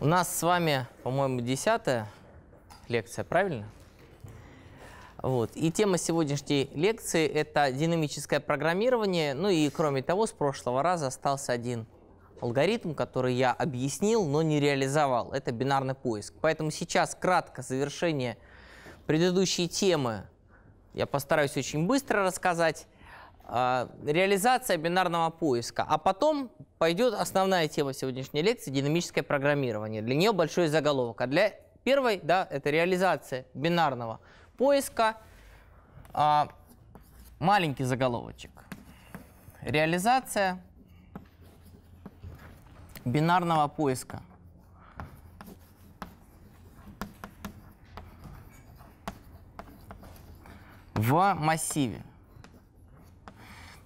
У нас с вами, по-моему, десятая лекция, правильно? Вот. И тема сегодняшней лекции – это динамическое программирование. Ну и кроме того, с прошлого раза остался один алгоритм, который я объяснил, но не реализовал. Это бинарный поиск. Поэтому сейчас кратко завершение предыдущей темы. Я постараюсь очень быстро рассказать. А, реализация бинарного поиска. А потом пойдет основная тема сегодняшней лекции – динамическое программирование. Для нее большой заголовок. А для первой, да, это реализация бинарного поиска. А, маленький заголовочек. Реализация бинарного поиска. в массиве.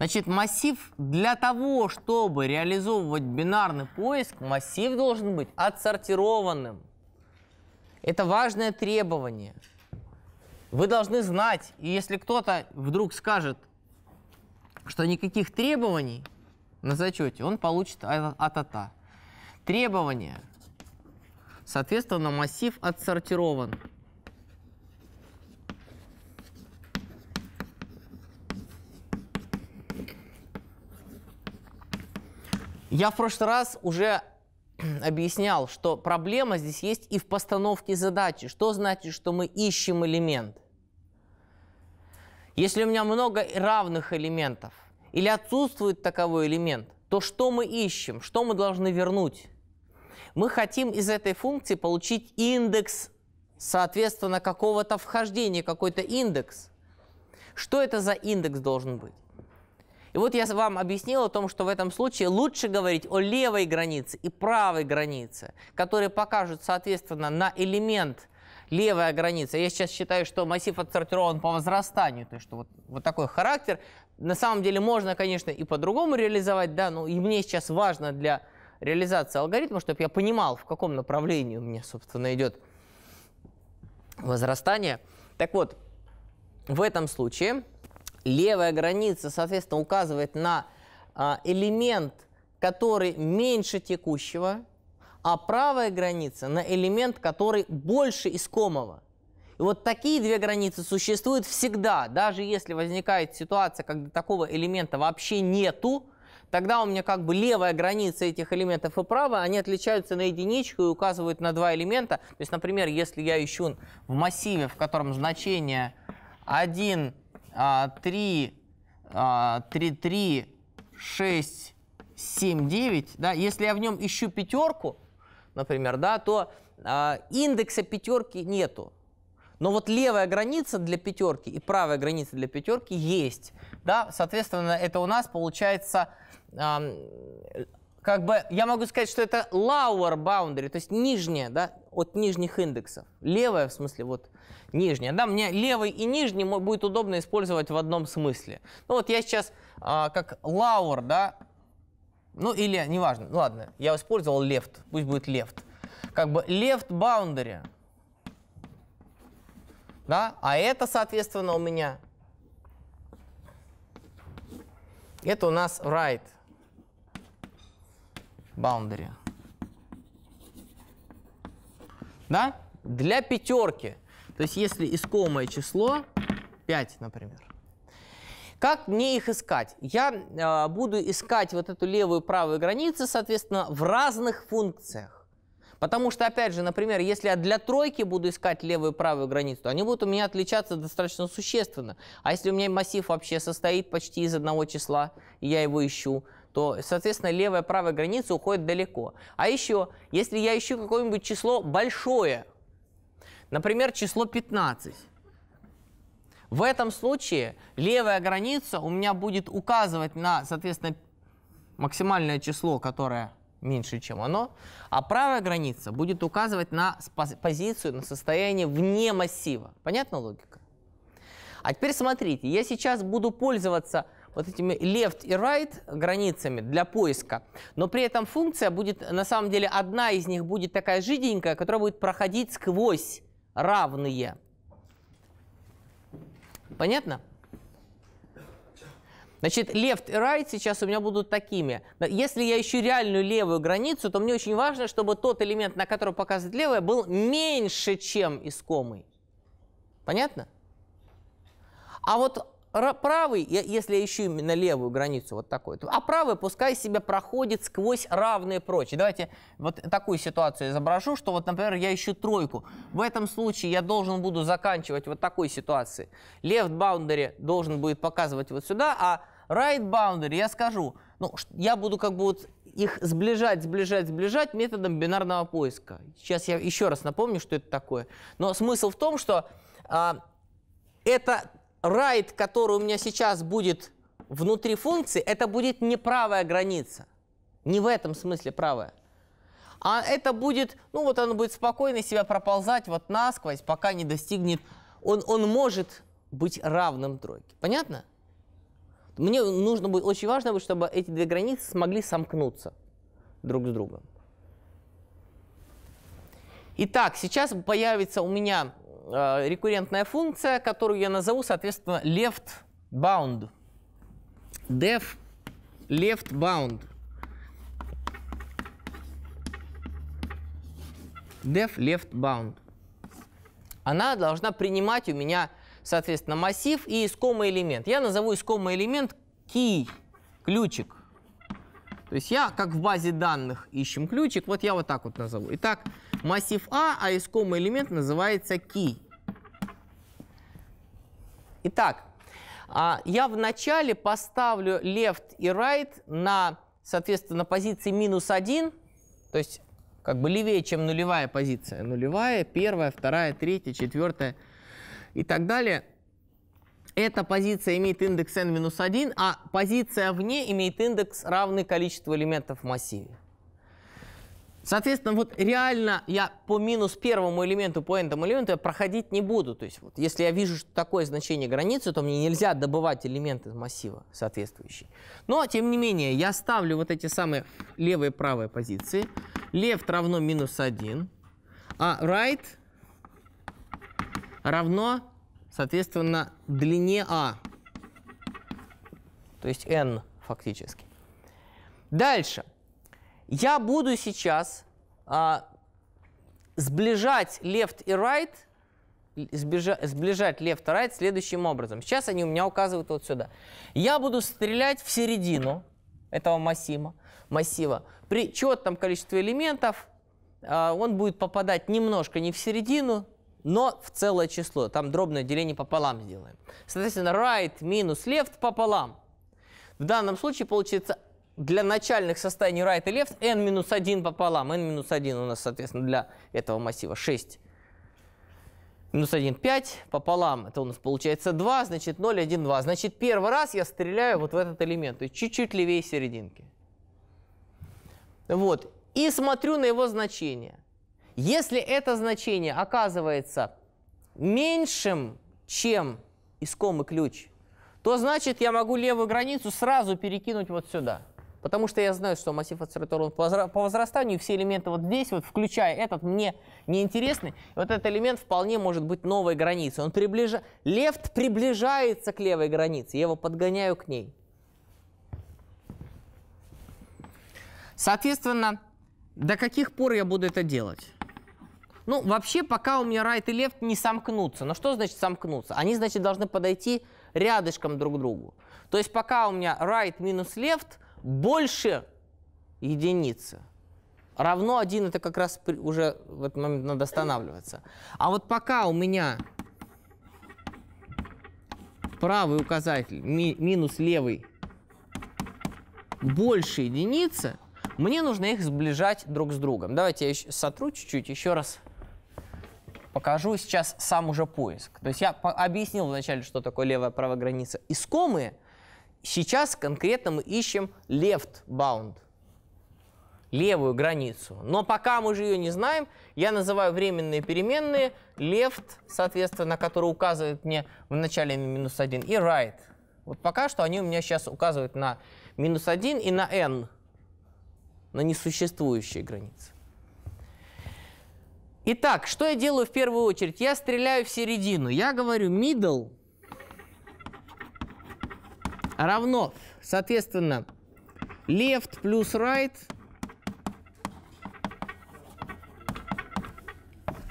Значит, массив для того, чтобы реализовывать бинарный поиск, массив должен быть отсортированным. Это важное требование. Вы должны знать, и если кто-то вдруг скажет, что никаких требований на зачете, он получит от та та Требования. Соответственно, массив отсортирован. Я в прошлый раз уже объяснял, что проблема здесь есть и в постановке задачи. Что значит, что мы ищем элемент? Если у меня много равных элементов или отсутствует таковой элемент, то что мы ищем, что мы должны вернуть? Мы хотим из этой функции получить индекс, соответственно, какого-то вхождения, какой-то индекс. Что это за индекс должен быть? И вот я вам объяснил о том, что в этом случае лучше говорить о левой границе и правой границе, которые покажут, соответственно, на элемент левая граница. Я сейчас считаю, что массив отсортирован по возрастанию, то есть что вот, вот такой характер. На самом деле можно, конечно, и по-другому реализовать, да, но и мне сейчас важно для реализации алгоритма, чтобы я понимал, в каком направлении у меня, собственно, идет возрастание. Так вот, в этом случае Левая граница, соответственно, указывает на а, элемент, который меньше текущего, а правая граница на элемент, который больше искомого. И вот такие две границы существуют всегда, даже если возникает ситуация, когда такого элемента вообще нету, тогда у меня как бы левая граница этих элементов и правая, они отличаются на единичку и указывают на два элемента. То есть, например, если я ищу в массиве, в котором значение 1, 3, 3, 3, 6, 7, 9, да, если я в нем ищу пятерку, например, да, то э, индекса пятерки нету. Но вот левая граница для пятерки и правая граница для пятерки есть. Да? Соответственно, это у нас получается как бы я могу сказать, что это lower boundary, то есть нижняя, да, от нижних индексов. Левая, в смысле, вот нижняя. Да, мне левый и нижний будет удобно использовать в одном смысле. Ну вот я сейчас а, как lower, да, ну или неважно, ну ладно, я использовал left, пусть будет left. Как бы left boundary, да, а это, соответственно, у меня, это у нас right boundary. Да? Для пятерки. То есть если искомое число 5, например. Как мне их искать? Я э, буду искать вот эту левую и правую границы, соответственно, в разных функциях. Потому что, опять же, например, если я для тройки буду искать левую и правую границу, то они будут у меня отличаться достаточно существенно. А если у меня массив вообще состоит почти из одного числа, и я его ищу, то, соответственно, левая и правая граница уходят далеко. А еще, если я ищу какое-нибудь число большое, например, число 15, в этом случае левая граница у меня будет указывать на, соответственно, максимальное число, которое меньше, чем оно, а правая граница будет указывать на позицию, на состояние вне массива. Понятна логика? А теперь смотрите, я сейчас буду пользоваться вот этими left и right границами для поиска. Но при этом функция будет, на самом деле, одна из них будет такая жиденькая, которая будет проходить сквозь равные. Понятно? Значит, left и right сейчас у меня будут такими. Если я ищу реальную левую границу, то мне очень важно, чтобы тот элемент, на который показывает левая, был меньше, чем искомый. Понятно? А вот правый, если я ищу именно левую границу вот такой, а правый пускай себя проходит сквозь равные прочие. Давайте вот такую ситуацию изображу, что вот, например, я ищу тройку. В этом случае я должен буду заканчивать вот такой ситуации. Left boundary должен будет показывать вот сюда, а right boundary я скажу, ну, я буду как бы вот их сближать, сближать, сближать методом бинарного поиска. Сейчас я еще раз напомню, что это такое. Но смысл в том, что а, это Райт, который у меня сейчас будет внутри функции, это будет не правая граница. Не в этом смысле правая. А это будет, ну вот он будет спокойно себя проползать вот насквозь, пока не достигнет. Он, он может быть равным тройке. Понятно? Мне нужно будет, очень важно будет, чтобы эти две границы смогли сомкнуться друг с другом. Итак, сейчас появится у меня э, рекуррентная функция, которую я назову, соответственно, left bound. Def left bound. Def left bound. Она должна принимать у меня, соответственно, массив и искомый элемент. Я назову искомый элемент key, ключик. То есть я, как в базе данных, ищем ключик. Вот я вот так вот назову. Итак, массив А, а искомый элемент называется key. Итак, а, я вначале поставлю left и right на, соответственно, позиции минус 1, то есть как бы левее, чем нулевая позиция. Нулевая, первая, вторая, третья, четвертая и так далее. Эта позиция имеет индекс n-1, минус а позиция вне имеет индекс равный количеству элементов в массиве. Соответственно, вот реально я по минус первому элементу, по n элементу я проходить не буду. То есть вот если я вижу что такое значение границы, то мне нельзя добывать элементы массива соответствующие. Но, тем не менее, я ставлю вот эти самые левые и правые позиции. Left равно минус 1, а right равно, соответственно, длине а, то есть n фактически. Дальше. Я буду сейчас а, сближать left и right, сближа, сближать left и right следующим образом. Сейчас они у меня указывают вот сюда. Я буду стрелять в середину этого массива. массива. При четном количестве элементов а, он будет попадать немножко не в середину, но в целое число. Там дробное деление пополам сделаем. Соответственно, right минус left пополам. В данном случае получится для начальных состояний right и left n минус 1 пополам. n минус 1 у нас, соответственно, для этого массива 6. Минус 1, 5 пополам. Это у нас получается 2, значит 0, 1, 2. Значит, первый раз я стреляю вот в этот элемент. То есть чуть-чуть левее серединки. Вот. И смотрю на его значение. Если это значение оказывается меньшим, чем искомый ключ, то значит я могу левую границу сразу перекинуть вот сюда. Потому что я знаю, что массив ассоциатор по возрастанию, все элементы вот здесь, вот включая этот, мне неинтересны. Вот этот элемент вполне может быть новой границей. Он приближа... Лефт приближается к левой границе, я его подгоняю к ней. Соответственно, до каких пор я буду это делать? Ну, вообще, пока у меня right и left не сомкнутся. Но что значит сомкнуться? Они, значит, должны подойти рядышком друг к другу. То есть пока у меня right минус left, больше единицы. Равно 1 это как раз уже в этот момент надо останавливаться. А вот пока у меня правый указатель ми минус левый больше единицы, мне нужно их сближать друг с другом. Давайте я еще сотру чуть-чуть, еще раз покажу сейчас сам уже поиск. То есть я объяснил вначале, что такое левая правая граница искомые – Сейчас конкретно мы ищем left bound, левую границу. Но пока мы же ее не знаем, я называю временные переменные left, соответственно, который указывает мне в начале на минус 1, и right. Вот пока что они у меня сейчас указывают на минус 1 и на n, на несуществующие границы. Итак, что я делаю в первую очередь? Я стреляю в середину. Я говорю middle равно, соответственно, left плюс right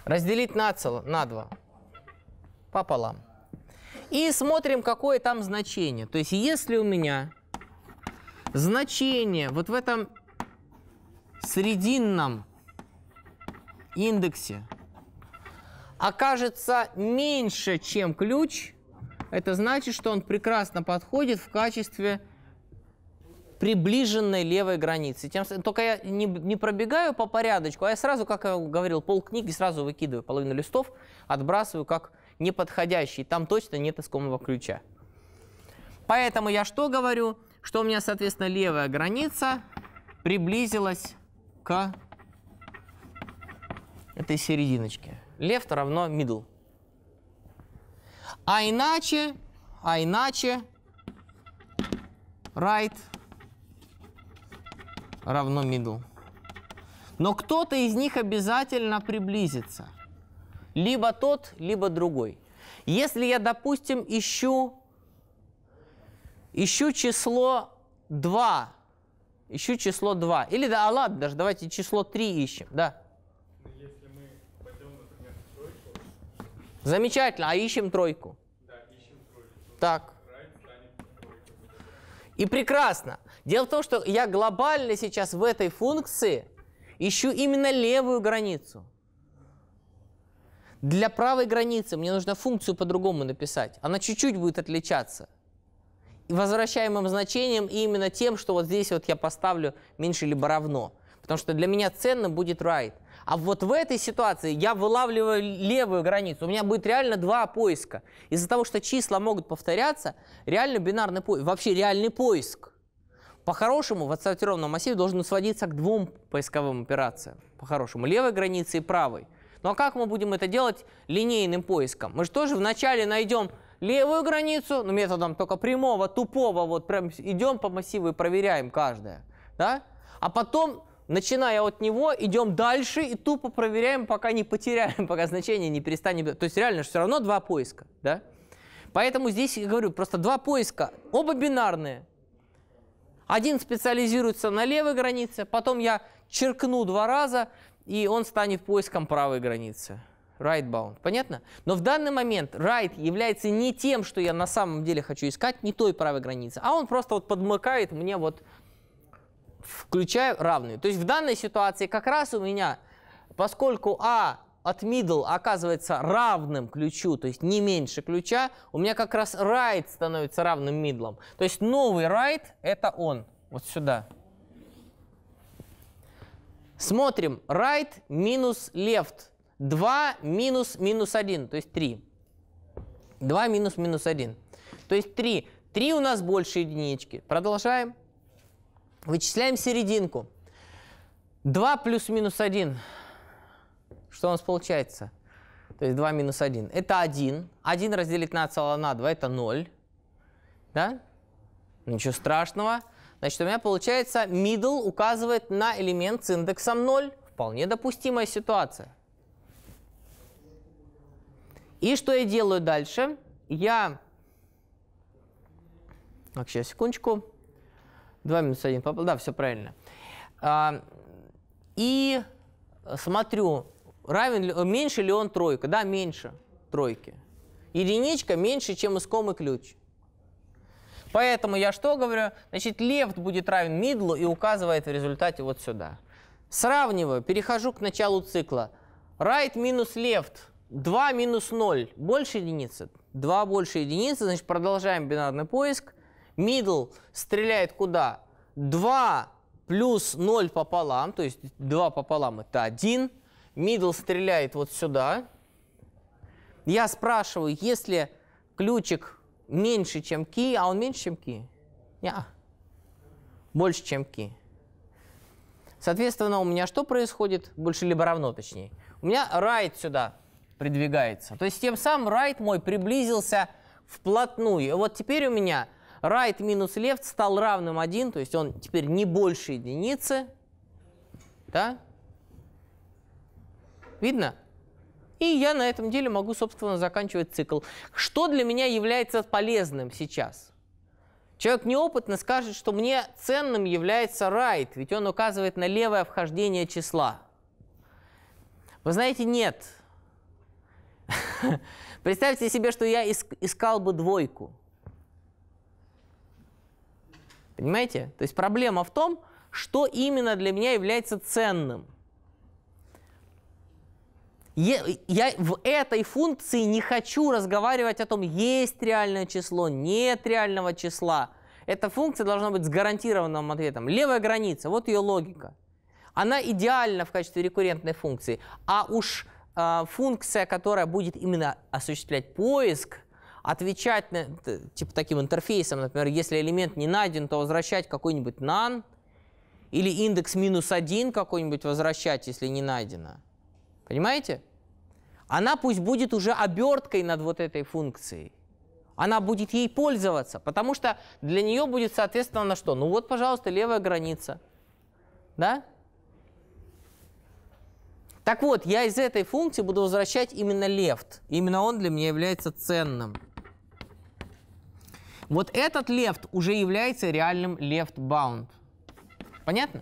разделить на, цело, на 2 пополам. И смотрим, какое там значение. То есть если у меня значение вот в этом срединном индексе окажется меньше, чем ключ, это значит, что он прекрасно подходит в качестве приближенной левой границы. Тем, только я не, не пробегаю по порядочку, а я сразу, как я говорил, пол книги сразу выкидываю, половину листов отбрасываю как неподходящий. Там точно нет искомого ключа. Поэтому я что говорю? Что у меня, соответственно, левая граница приблизилась к этой серединочке. Left равно middle. А иначе, а иначе right равно middle. Но кто-то из них обязательно приблизится. Либо тот, либо другой. Если я, допустим, ищу, ищу число 2, ищу число 2, или да, а ладно, даже давайте число 3 ищем, да. Ну, если Замечательно, а ищем тройку. Да, ищем тройку. Так. И прекрасно. Дело в том, что я глобально сейчас в этой функции ищу именно левую границу. Для правой границы мне нужно функцию по-другому написать. Она чуть-чуть будет отличаться. И возвращаемым значением и именно тем, что вот здесь вот я поставлю меньше либо равно. Потому что для меня ценно будет right. А вот в этой ситуации я вылавливаю левую границу. У меня будет реально два поиска. Из-за того, что числа могут повторяться, реально бинарный поиск, вообще реальный поиск. По-хорошему в отсортированном массиве должен сводиться к двум поисковым операциям. По-хорошему, левой границе и правой. Ну а как мы будем это делать линейным поиском? Мы же тоже вначале найдем левую границу, ну, методом только прямого, тупого, вот прям идем по массиву и проверяем каждое. Да? А потом начиная от него, идем дальше и тупо проверяем, пока не потеряем, пока значение не перестанет. То есть реально же все равно два поиска, да? Поэтому здесь я говорю, просто два поиска, оба бинарные. Один специализируется на левой границе, потом я черкну два раза, и он станет поиском правой границы. Right bound. Понятно? Но в данный момент right является не тем, что я на самом деле хочу искать, не той правой границы, а он просто вот подмыкает мне вот включаю равные. То есть в данной ситуации как раз у меня, поскольку А от middle оказывается равным ключу, то есть не меньше ключа, у меня как раз right становится равным middle. То есть новый right — это он. Вот сюда. Смотрим. Right минус left. 2 минус минус 1, то есть 3. 2 минус минус 1. То есть 3. 3 у нас больше единички. Продолжаем. Вычисляем серединку. 2 плюс минус 1. Что у нас получается? То есть 2 минус 1. Это 1. 1 разделить на целое на 2 – это 0. Да? Ничего страшного. Значит, у меня получается middle указывает на элемент с индексом 0. Вполне допустимая ситуация. И что я делаю дальше? Я... Так, сейчас, секундочку. 2 минус 1 пополам. Да, все правильно. А, и смотрю, равен, меньше ли он тройка. Да, меньше тройки. Единичка меньше, чем искомый ключ. Поэтому я что говорю? Значит, левт будет равен мидлу и указывает в результате вот сюда. Сравниваю, перехожу к началу цикла. Right минус left. 2 минус 0 больше единицы. 2 больше единицы, значит, продолжаем бинарный поиск. Мидл стреляет куда? 2 плюс 0 пополам, то есть 2 пополам это 1. Мидл стреляет вот сюда. Я спрашиваю, если ключик меньше, чем ки, а он меньше, чем ки? Не, больше, чем ки. Соответственно, у меня что происходит? Больше либо равно, точнее. У меня right сюда придвигается. То есть тем самым right мой приблизился вплотную. И вот теперь у меня right минус left стал равным 1, то есть он теперь не больше единицы. Да? Видно? И я на этом деле могу, собственно, заканчивать цикл. Что для меня является полезным сейчас? Человек неопытно скажет, что мне ценным является right, ведь он указывает на левое вхождение числа. Вы знаете, нет. Представьте себе, что я искал бы двойку. Понимаете? То есть проблема в том, что именно для меня является ценным. Я, я в этой функции не хочу разговаривать о том, есть реальное число, нет реального числа. Эта функция должна быть с гарантированным ответом. Левая граница, вот ее логика. Она идеальна в качестве рекуррентной функции. А уж э, функция, которая будет именно осуществлять поиск – отвечать на, типа таким интерфейсом, например, если элемент не найден, то возвращать какой-нибудь none, или индекс минус один, какой-нибудь возвращать, если не найдено. Понимаете? Она пусть будет уже оберткой над вот этой функцией. Она будет ей пользоваться, потому что для нее будет, соответственно, на что? Ну вот, пожалуйста, левая граница. Да? Так вот, я из этой функции буду возвращать именно left. Именно он для меня является ценным. Вот этот left уже является реальным left bound. Понятно?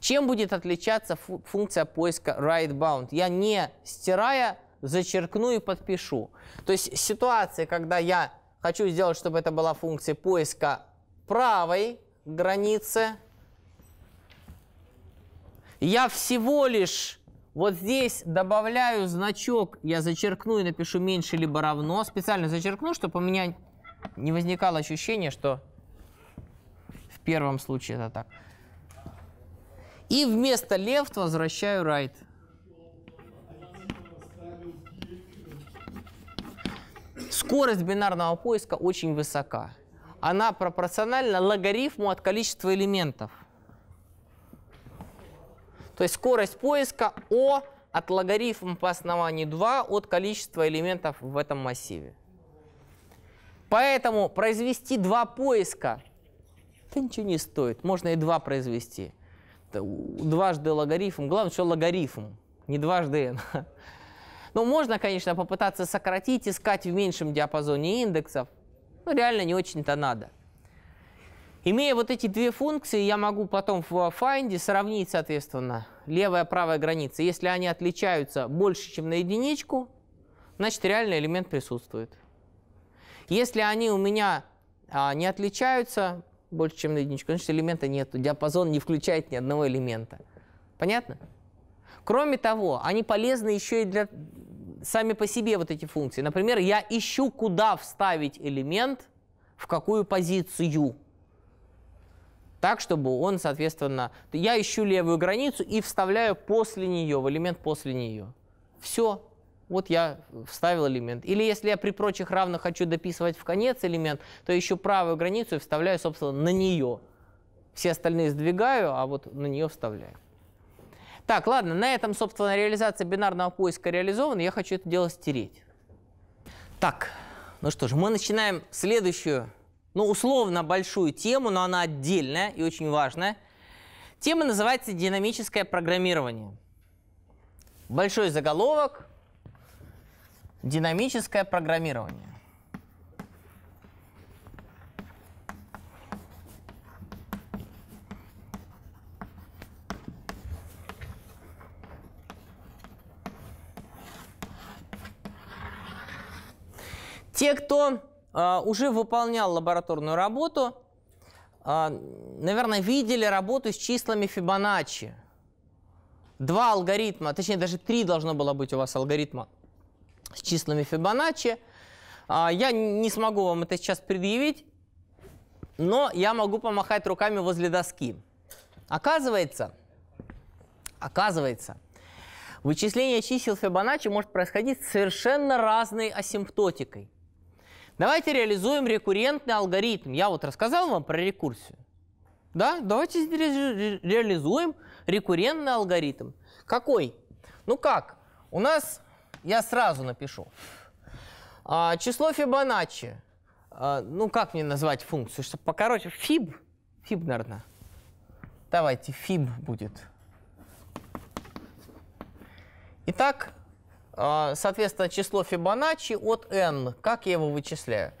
Чем будет отличаться функция поиска right bound? Я не стирая, зачеркну и подпишу. То есть ситуация, когда я хочу сделать, чтобы это была функция поиска правой границы, я всего лишь вот здесь добавляю значок, я зачеркну и напишу меньше либо равно. Специально зачеркну, чтобы у меня не возникало ощущения, что в первом случае это так. И вместо left возвращаю right. Скорость бинарного поиска очень высока. Она пропорциональна логарифму от количества элементов. То есть скорость поиска О от логарифма по основанию 2 от количества элементов в этом массиве. Поэтому произвести два поиска, это ничего не стоит. Можно и два произвести. Дважды логарифм. Главное, что логарифм, не дважды n. Ну, можно, конечно, попытаться сократить, искать в меньшем диапазоне индексов. Но реально не очень-то надо. Имея вот эти две функции, я могу потом в find сравнить, соответственно, левая и правая границы. Если они отличаются больше, чем на единичку, значит реальный элемент присутствует. Если они у меня а, не отличаются больше, чем на единичку, значит, элемента нет. Диапазон не включает ни одного элемента. Понятно? Кроме того, они полезны еще и для сами по себе вот эти функции. Например, я ищу, куда вставить элемент, в какую позицию. Так, чтобы он, соответственно... Я ищу левую границу и вставляю после нее, в элемент после нее. Все вот я вставил элемент. Или если я при прочих равных хочу дописывать в конец элемент, то еще правую границу и вставляю, собственно, на нее. Все остальные сдвигаю, а вот на нее вставляю. Так, ладно, на этом, собственно, реализация бинарного поиска реализована. Я хочу это дело стереть. Так, ну что ж, мы начинаем следующую, ну, условно большую тему, но она отдельная и очень важная. Тема называется «Динамическое программирование». Большой заголовок – Динамическое программирование. Те, кто э, уже выполнял лабораторную работу, э, наверное, видели работу с числами Фибоначчи. Два алгоритма, точнее даже три должно было быть у вас алгоритма – с числами Фибоначчи. А, я не смогу вам это сейчас предъявить, но я могу помахать руками возле доски. Оказывается, оказывается, вычисление чисел Фибоначчи может происходить с совершенно разной асимптотикой. Давайте реализуем рекуррентный алгоритм. Я вот рассказал вам про рекурсию. Да, давайте реализуем рекуррентный алгоритм. Какой? Ну как, у нас я сразу напишу. А, число Фибоначчи. А, ну, как мне назвать функцию? Чтобы покороче. Фиб. Фиб, наверное. Давайте, фиб будет. Итак, а, соответственно, число Фибоначчи от n. Как я его вычисляю?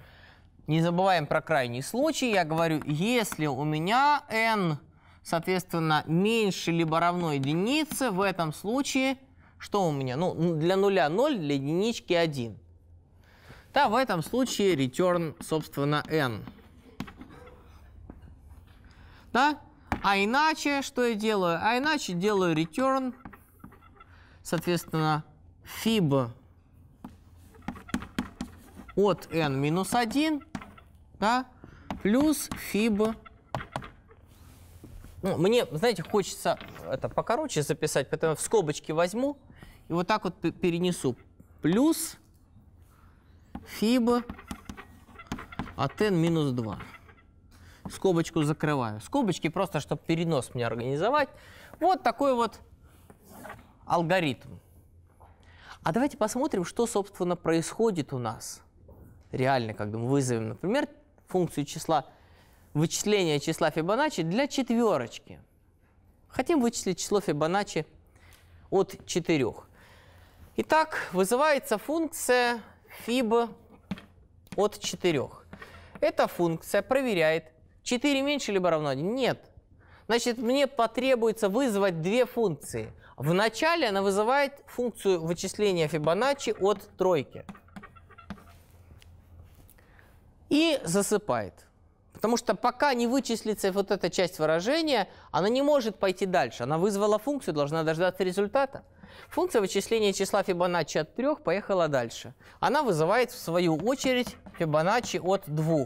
Не забываем про крайний случай. Я говорю, если у меня n, соответственно, меньше либо равно единице, в этом случае что у меня? Ну, для нуля 0, для единички 1. Да, в этом случае return, собственно, n. Да? А иначе что я делаю? А иначе делаю return, соответственно, fib от n минус 1, да, плюс fib. Ну, мне, знаете, хочется это покороче записать, поэтому в скобочки возьму и вот так вот перенесу. Плюс от n минус 2. Скобочку закрываю. Скобочки просто, чтобы перенос мне организовать. Вот такой вот алгоритм. А давайте посмотрим, что, собственно, происходит у нас. Реально, когда мы вызовем, например, функцию числа вычисления числа Фибоначчи для четверочки. Хотим вычислить число Фибоначчи от четырех Итак, вызывается функция fib от 4. Эта функция проверяет, 4 меньше либо равно 1? Нет. Значит, мне потребуется вызвать две функции. Вначале она вызывает функцию вычисления Фибоначчи от тройки. И засыпает. Потому что пока не вычислится вот эта часть выражения, она не может пойти дальше. Она вызвала функцию, должна дождаться результата. Функция вычисления числа Фибоначчи от 3 поехала дальше. Она вызывает, в свою очередь, Фибоначчи от 2.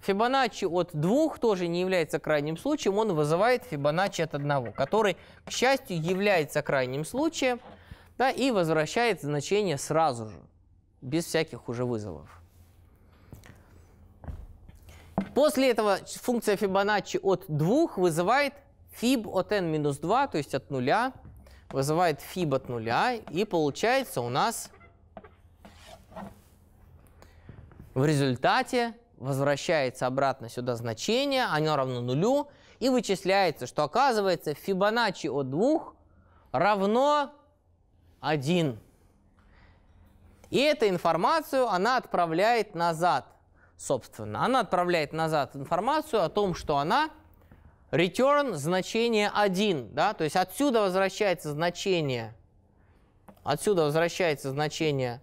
Фибоначчи от 2 тоже не является крайним случаем, он вызывает Фибоначчи от 1, который, к счастью, является крайним случаем да, и возвращает значение сразу же, без всяких уже вызовов. После этого функция Фибоначчи от 2 вызывает фиб от n минус 2, то есть от 0, вызывает фиб от нуля, и получается у нас в результате возвращается обратно сюда значение, оно равно нулю, и вычисляется, что оказывается Фибоначчи от 2 равно 1. И эту информацию она отправляет назад, собственно. Она отправляет назад информацию о том, что она return значение 1, да, то есть отсюда возвращается значение, отсюда возвращается значение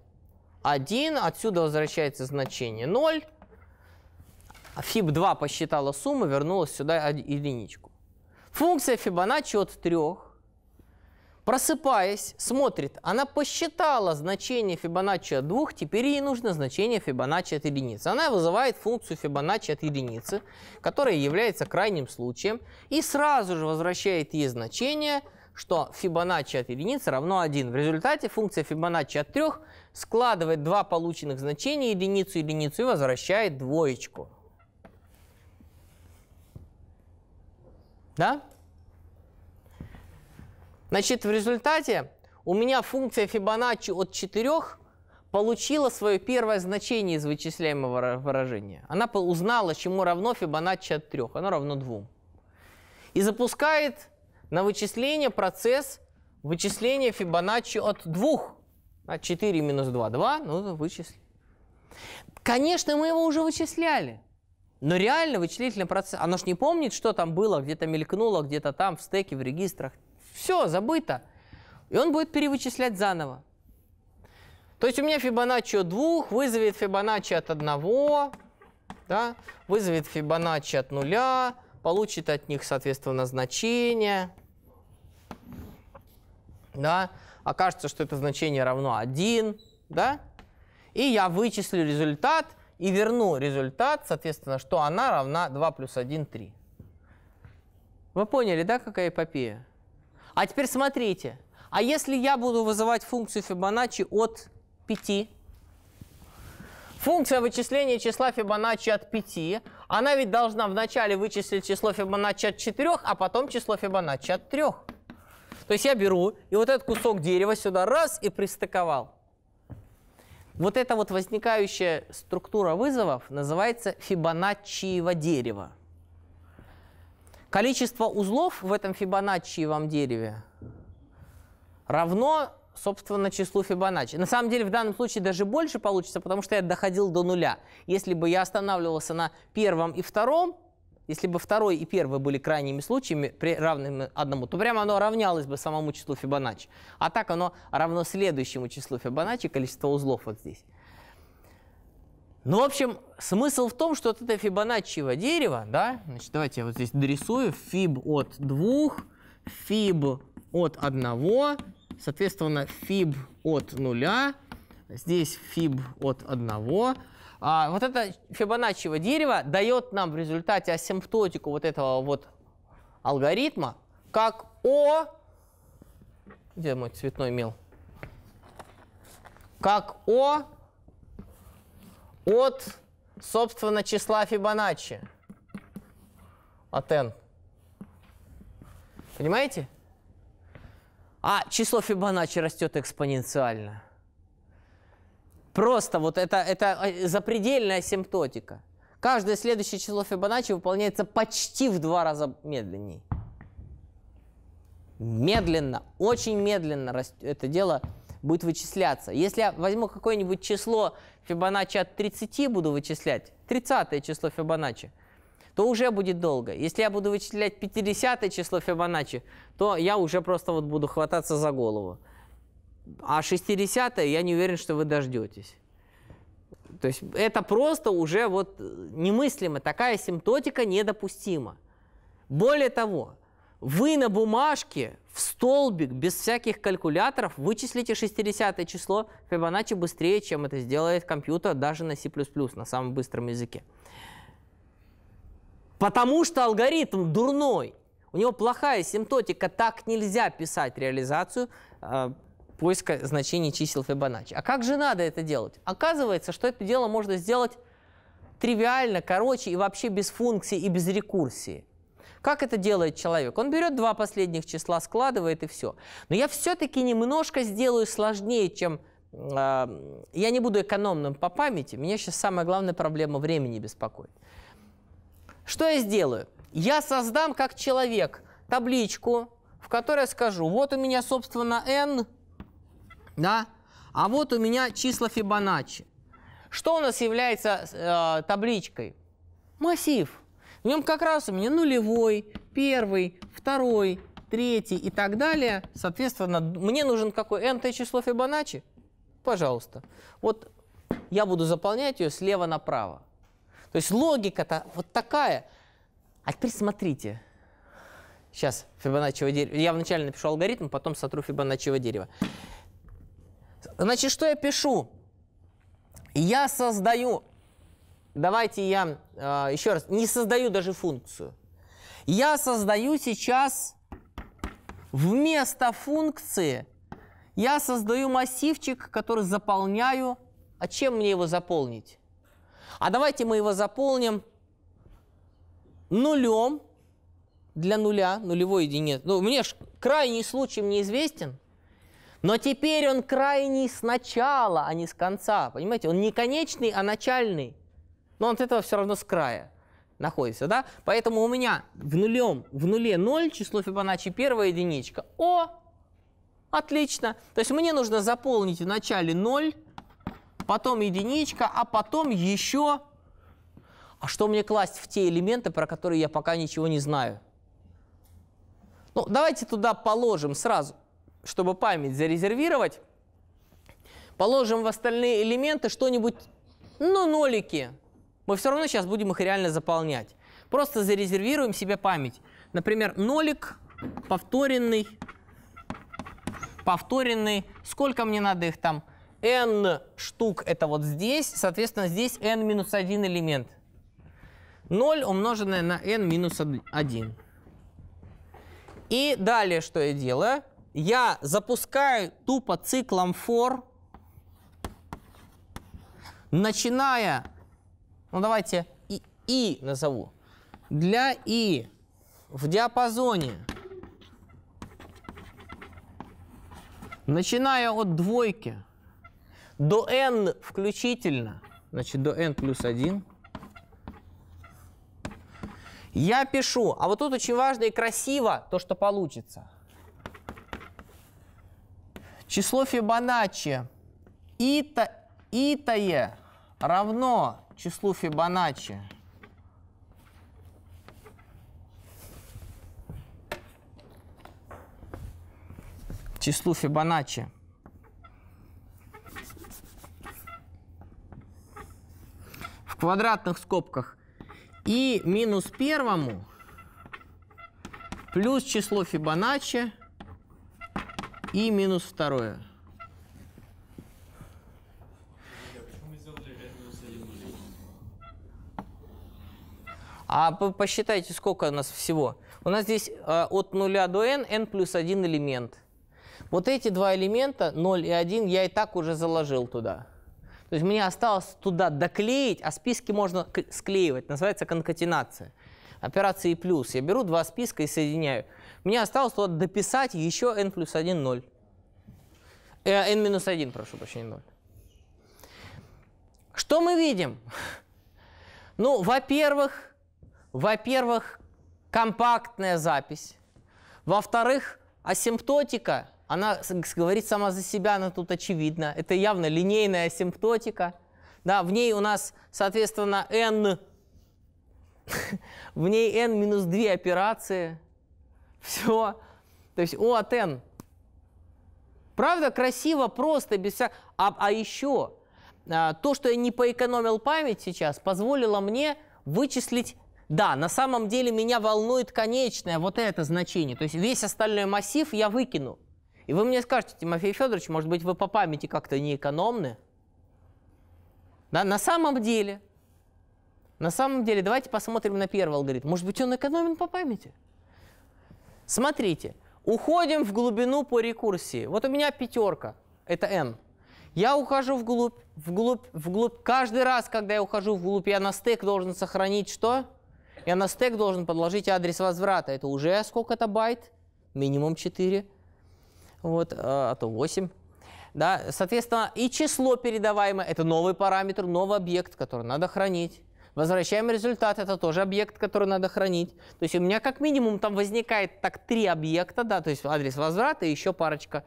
1, отсюда возвращается значение 0. фиб 2 посчитала сумму, вернулась сюда единичку. Функция Фибоначчи от 3 просыпаясь, смотрит, она посчитала значение Фибоначчи от 2, теперь ей нужно значение Фибоначчи от единицы. Она вызывает функцию Фибоначчи от единицы, которая является крайним случаем, и сразу же возвращает ей значение, что Фибоначчи от единицы равно 1. В результате функция Фибоначчи от 3 складывает два полученных значения, единицу и единицу, и возвращает двоечку. Да? Значит, в результате у меня функция Фибоначчи от 4 получила свое первое значение из вычисляемого выражения. Она узнала, чему равно Фибоначчи от 3. Оно равно 2. И запускает на вычисление процесс вычисления Фибоначчи от 2. 4 а минус 2, 2, ну, ну, вычисли. Конечно, мы его уже вычисляли. Но реально вычислительный процесс, оно ж не помнит, что там было, где-то мелькнуло, где-то там, в стеке, в регистрах. Все, забыто. И он будет перевычислять заново. То есть у меня Фибоначчи от 2 вызовет Фибоначчи от 1, да? вызовет Фибоначчи от 0, получит от них, соответственно, значение. Да? Окажется, что это значение равно 1. Да? И я вычислю результат и верну результат, соответственно, что она равна 2 плюс 1, 3. Вы поняли, да, какая эпопея? А теперь смотрите. А если я буду вызывать функцию Фибоначчи от 5, функция вычисления числа Фибоначчи от 5, она ведь должна вначале вычислить число Фибоначчи от 4, а потом число Фибоначчи от 3. То есть я беру и вот этот кусок дерева сюда раз и пристыковал. Вот эта вот возникающая структура вызовов называется фибоначчиево дерево. Количество узлов в этом фибоначчиевом дереве равно, собственно, числу Фибоначчи. На самом деле, в данном случае даже больше получится, потому что я доходил до нуля. Если бы я останавливался на первом и втором, если бы второй и первый были крайними случаями, при равным одному, то прямо оно равнялось бы самому числу Фибоначчи. А так оно равно следующему числу Фибоначчи, количество узлов вот здесь. Ну, в общем, смысл в том, что вот это фибоначчиево дерево, да, значит, давайте я вот здесь дорисую, фиб от 2, фиб от 1, соответственно, фиб от 0, здесь фиб от 1. А, вот это фибоначчиево дерево дает нам в результате асимптотику вот этого вот алгоритма, как О, где мой цветной мел, как О от, собственно, числа Фибоначчи. От n. Понимаете? А число Фибоначчи растет экспоненциально. Просто вот это, это э, запредельная асимптотика. Каждое следующее число Фибоначчи выполняется почти в два раза медленнее. Медленно, очень медленно растет это дело будет вычисляться. Если я возьму какое-нибудь число Фибоначчи от 30 буду вычислять, 30 число Фибоначчи, то уже будет долго. Если я буду вычислять 50 число Фибоначчи, то я уже просто вот буду хвататься за голову. А 60 я не уверен, что вы дождетесь. То есть это просто уже вот э, немыслимо. Такая симптотика недопустима. Более того, вы на бумажке в столбик без всяких калькуляторов вычислите 60 число Фибоначчи быстрее, чем это сделает компьютер даже на C++, на самом быстром языке. Потому что алгоритм дурной. У него плохая симптотика, так нельзя писать реализацию э, поиска значений чисел Фибоначчи. А как же надо это делать? Оказывается, что это дело можно сделать тривиально, короче и вообще без функции и без рекурсии. Как это делает человек? Он берет два последних числа, складывает и все. Но я все-таки немножко сделаю сложнее, чем... Э, я не буду экономным по памяти. Меня сейчас самая главная проблема времени беспокоит. Что я сделаю? Я создам как человек табличку, в которой я скажу, вот у меня, собственно, n, да, а вот у меня числа Фибоначчи. Что у нас является э, табличкой? Массив. В нем как раз у меня нулевой, первый, второй, третий и так далее. Соответственно, мне нужен какой? n-т число Фибоначчи? Пожалуйста. Вот я буду заполнять ее слева направо. То есть логика-то вот такая. А теперь смотрите. Сейчас Фибоначчиево дерево. Я вначале напишу алгоритм, потом сотру Фибоначчиево дерево. Значит, что я пишу? Я создаю Давайте я э, еще раз не создаю даже функцию. Я создаю сейчас вместо функции я создаю массивчик, который заполняю. А чем мне его заполнить? А давайте мы его заполним нулем для нуля, нулевой единицы. Ну, мне же крайний случай мне известен. Но теперь он крайний сначала, а не с конца. Понимаете, он не конечный, а начальный но он от этого все равно с края находится, да? Поэтому у меня в нулем, в нуле 0 число Фибоначчи первая единичка. О, отлично. То есть мне нужно заполнить вначале 0, потом единичка, а потом еще... А что мне класть в те элементы, про которые я пока ничего не знаю? Ну, давайте туда положим сразу, чтобы память зарезервировать. Положим в остальные элементы что-нибудь, ну, нолики, мы все равно сейчас будем их реально заполнять. Просто зарезервируем себе память. Например, нолик повторенный, повторенный. Сколько мне надо их там? n штук это вот здесь, соответственно, здесь n минус 1 элемент. 0 умноженное на n минус 1. И далее что я делаю? Я запускаю тупо циклом for, начиная ну давайте и, и назову. Для и в диапазоне, начиная от двойки до n включительно, значит до n плюс 1, я пишу, а вот тут очень важно и красиво то, что получится. Число Фибоначчи итое равно числу Фибоначчи числу Фибоначчи в квадратных скобках и минус первому плюс число Фибоначчи и минус второе. А посчитайте, сколько у нас всего. У нас здесь э, от 0 до n, n плюс 1 элемент. Вот эти два элемента, 0 и 1, я и так уже заложил туда. То есть мне осталось туда доклеить, а списки можно склеивать. Называется конкатенация. Операции плюс. Я беру два списка и соединяю. Мне осталось туда дописать еще n плюс 1, 0. Э, n минус 1, прошу прощения, 0. Что мы видим? Ну, во-первых, во-первых, компактная запись, во-вторых, асимптотика, она говорит сама за себя, она тут очевидна, это явно линейная асимптотика, да, в ней у нас, соответственно, n, в ней n минус 2 операции, все, то есть O от n. Правда, красиво, просто, без вся... А, а еще, а, то, что я не поэкономил память сейчас, позволило мне вычислить да, на самом деле меня волнует конечное вот это значение. То есть весь остальной массив я выкину. И вы мне скажете, Тимофей Федорович, может быть, вы по памяти как-то не экономны? Да, на самом деле, на самом деле, давайте посмотрим на первый алгоритм. Может быть, он экономен по памяти? Смотрите, уходим в глубину по рекурсии. Вот у меня пятерка, это n. Я ухожу вглубь, вглубь, вглубь. Каждый раз, когда я ухожу вглубь, я на стек должен сохранить что? Что? Я на стек должен подложить адрес возврата. Это уже сколько-то байт, минимум 4, вот, а, а то 8. Да, соответственно, и число передаваемое – это новый параметр, новый объект, который надо хранить. Возвращаем результат, это тоже объект, который надо хранить. То есть у меня как минимум там возникает так три объекта, да, то есть адрес возврата и еще парочка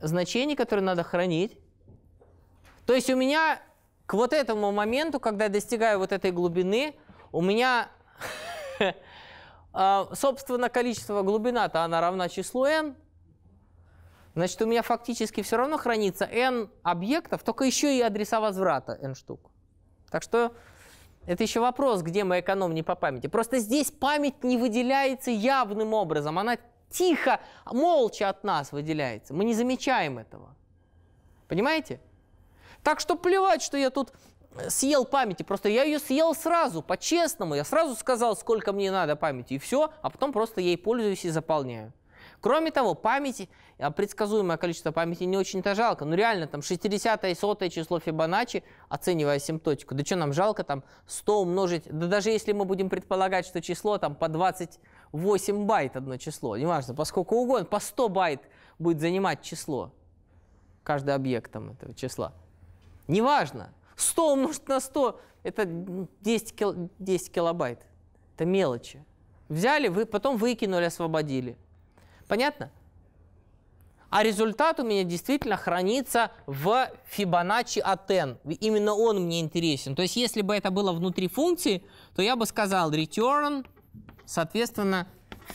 значений, которые надо хранить. То есть у меня к вот этому моменту, когда я достигаю вот этой глубины, у меня А, собственно, количество глубина-то она равна числу n. Значит, у меня фактически все равно хранится n объектов, только еще и адреса возврата n штук. Так что это еще вопрос, где мы экономнее по памяти. Просто здесь память не выделяется явным образом. Она тихо, молча от нас выделяется. Мы не замечаем этого. Понимаете? Так что плевать, что я тут съел памяти, просто я ее съел сразу, по-честному. Я сразу сказал, сколько мне надо памяти, и все, а потом просто ей пользуюсь и заполняю. Кроме того, памяти, а, предсказуемое количество памяти не очень-то жалко. Ну реально, там 60 и 100 число Фибоначчи, оценивая симптотику, да что нам жалко там 100 умножить, да даже если мы будем предполагать, что число там по 28 байт одно число, неважно, поскольку угодно, по 100 байт будет занимать число, каждый объект там этого числа. Неважно, 100 умножить на 100 – это 10, кил, 10 килобайт. Это мелочи. Взяли, вы потом выкинули, освободили. Понятно? А результат у меня действительно хранится в Fibonacci n, Именно он мне интересен. То есть если бы это было внутри функции, то я бы сказал return, соответственно,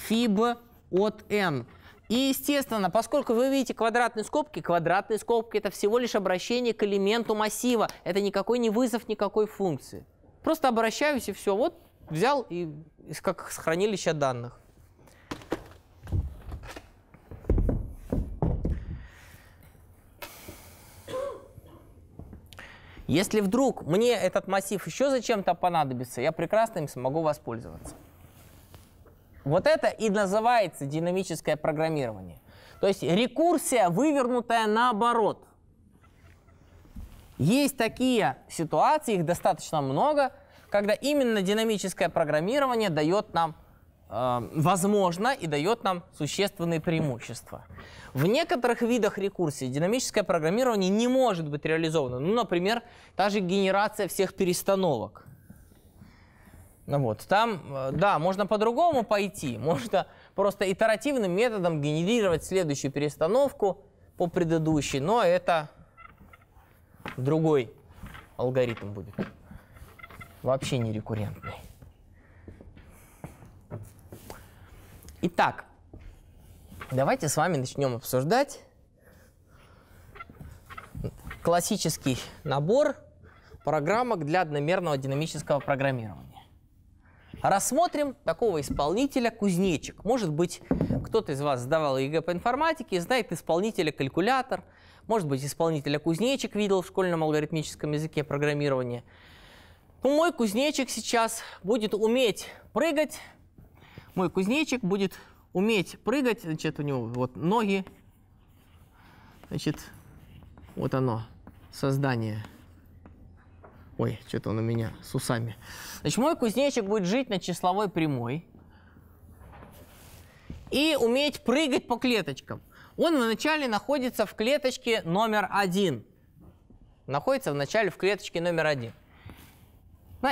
fib от n. И, естественно, поскольку вы видите квадратные скобки, квадратные скобки – это всего лишь обращение к элементу массива. Это никакой не вызов никакой функции. Просто обращаюсь, и все. Вот взял и как хранилище данных. Если вдруг мне этот массив еще зачем-то понадобится, я прекрасно им смогу воспользоваться. Вот это и называется динамическое программирование. То есть рекурсия, вывернутая наоборот. Есть такие ситуации, их достаточно много, когда именно динамическое программирование дает нам эм, возможно и дает нам существенные преимущества. В некоторых видах рекурсии динамическое программирование не может быть реализовано. Ну, например, та же генерация всех перестановок. Ну вот. Там, э, да, можно по-другому пойти. Можно просто итеративным методом генерировать следующую перестановку по предыдущей, но это другой алгоритм будет. Вообще не рекуррентный. Итак, давайте с вами начнем обсуждать классический набор программок для одномерного динамического программирования. Рассмотрим такого исполнителя кузнечик. Может быть, кто-то из вас сдавал ЕГЭ по информатике, знает исполнителя калькулятор, может быть, исполнителя кузнечик видел в школьном алгоритмическом языке программирования. Ну, мой кузнечик сейчас будет уметь прыгать. Мой кузнечик будет уметь прыгать. Значит, у него вот ноги. Значит, вот оно, создание. Ой, что-то он у меня с усами. Значит, мой кузнечик будет жить на числовой прямой и уметь прыгать по клеточкам. Он вначале находится в клеточке номер один. Находится вначале в клеточке номер один.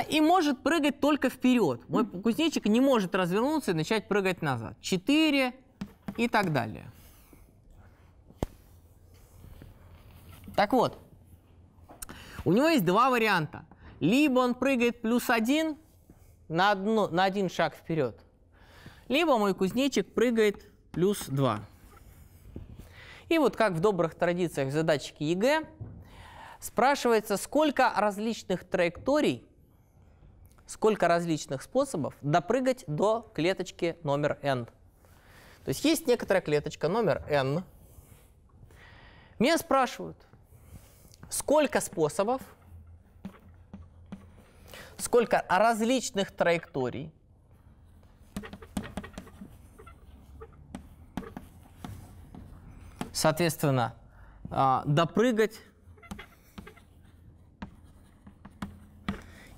и может прыгать только вперед. Мой кузнечик не может развернуться и начать прыгать назад. 4 и так далее. Так вот, у него есть два варианта. Либо он прыгает плюс один на, одну, на один шаг вперед, либо мой кузнечик прыгает плюс два. И вот как в добрых традициях задачки ЕГЭ, спрашивается, сколько различных траекторий, сколько различных способов допрыгать до клеточки номер n. То есть есть некоторая клеточка номер n. Меня спрашивают, сколько способов, сколько различных траекторий, соответственно, а, допрыгать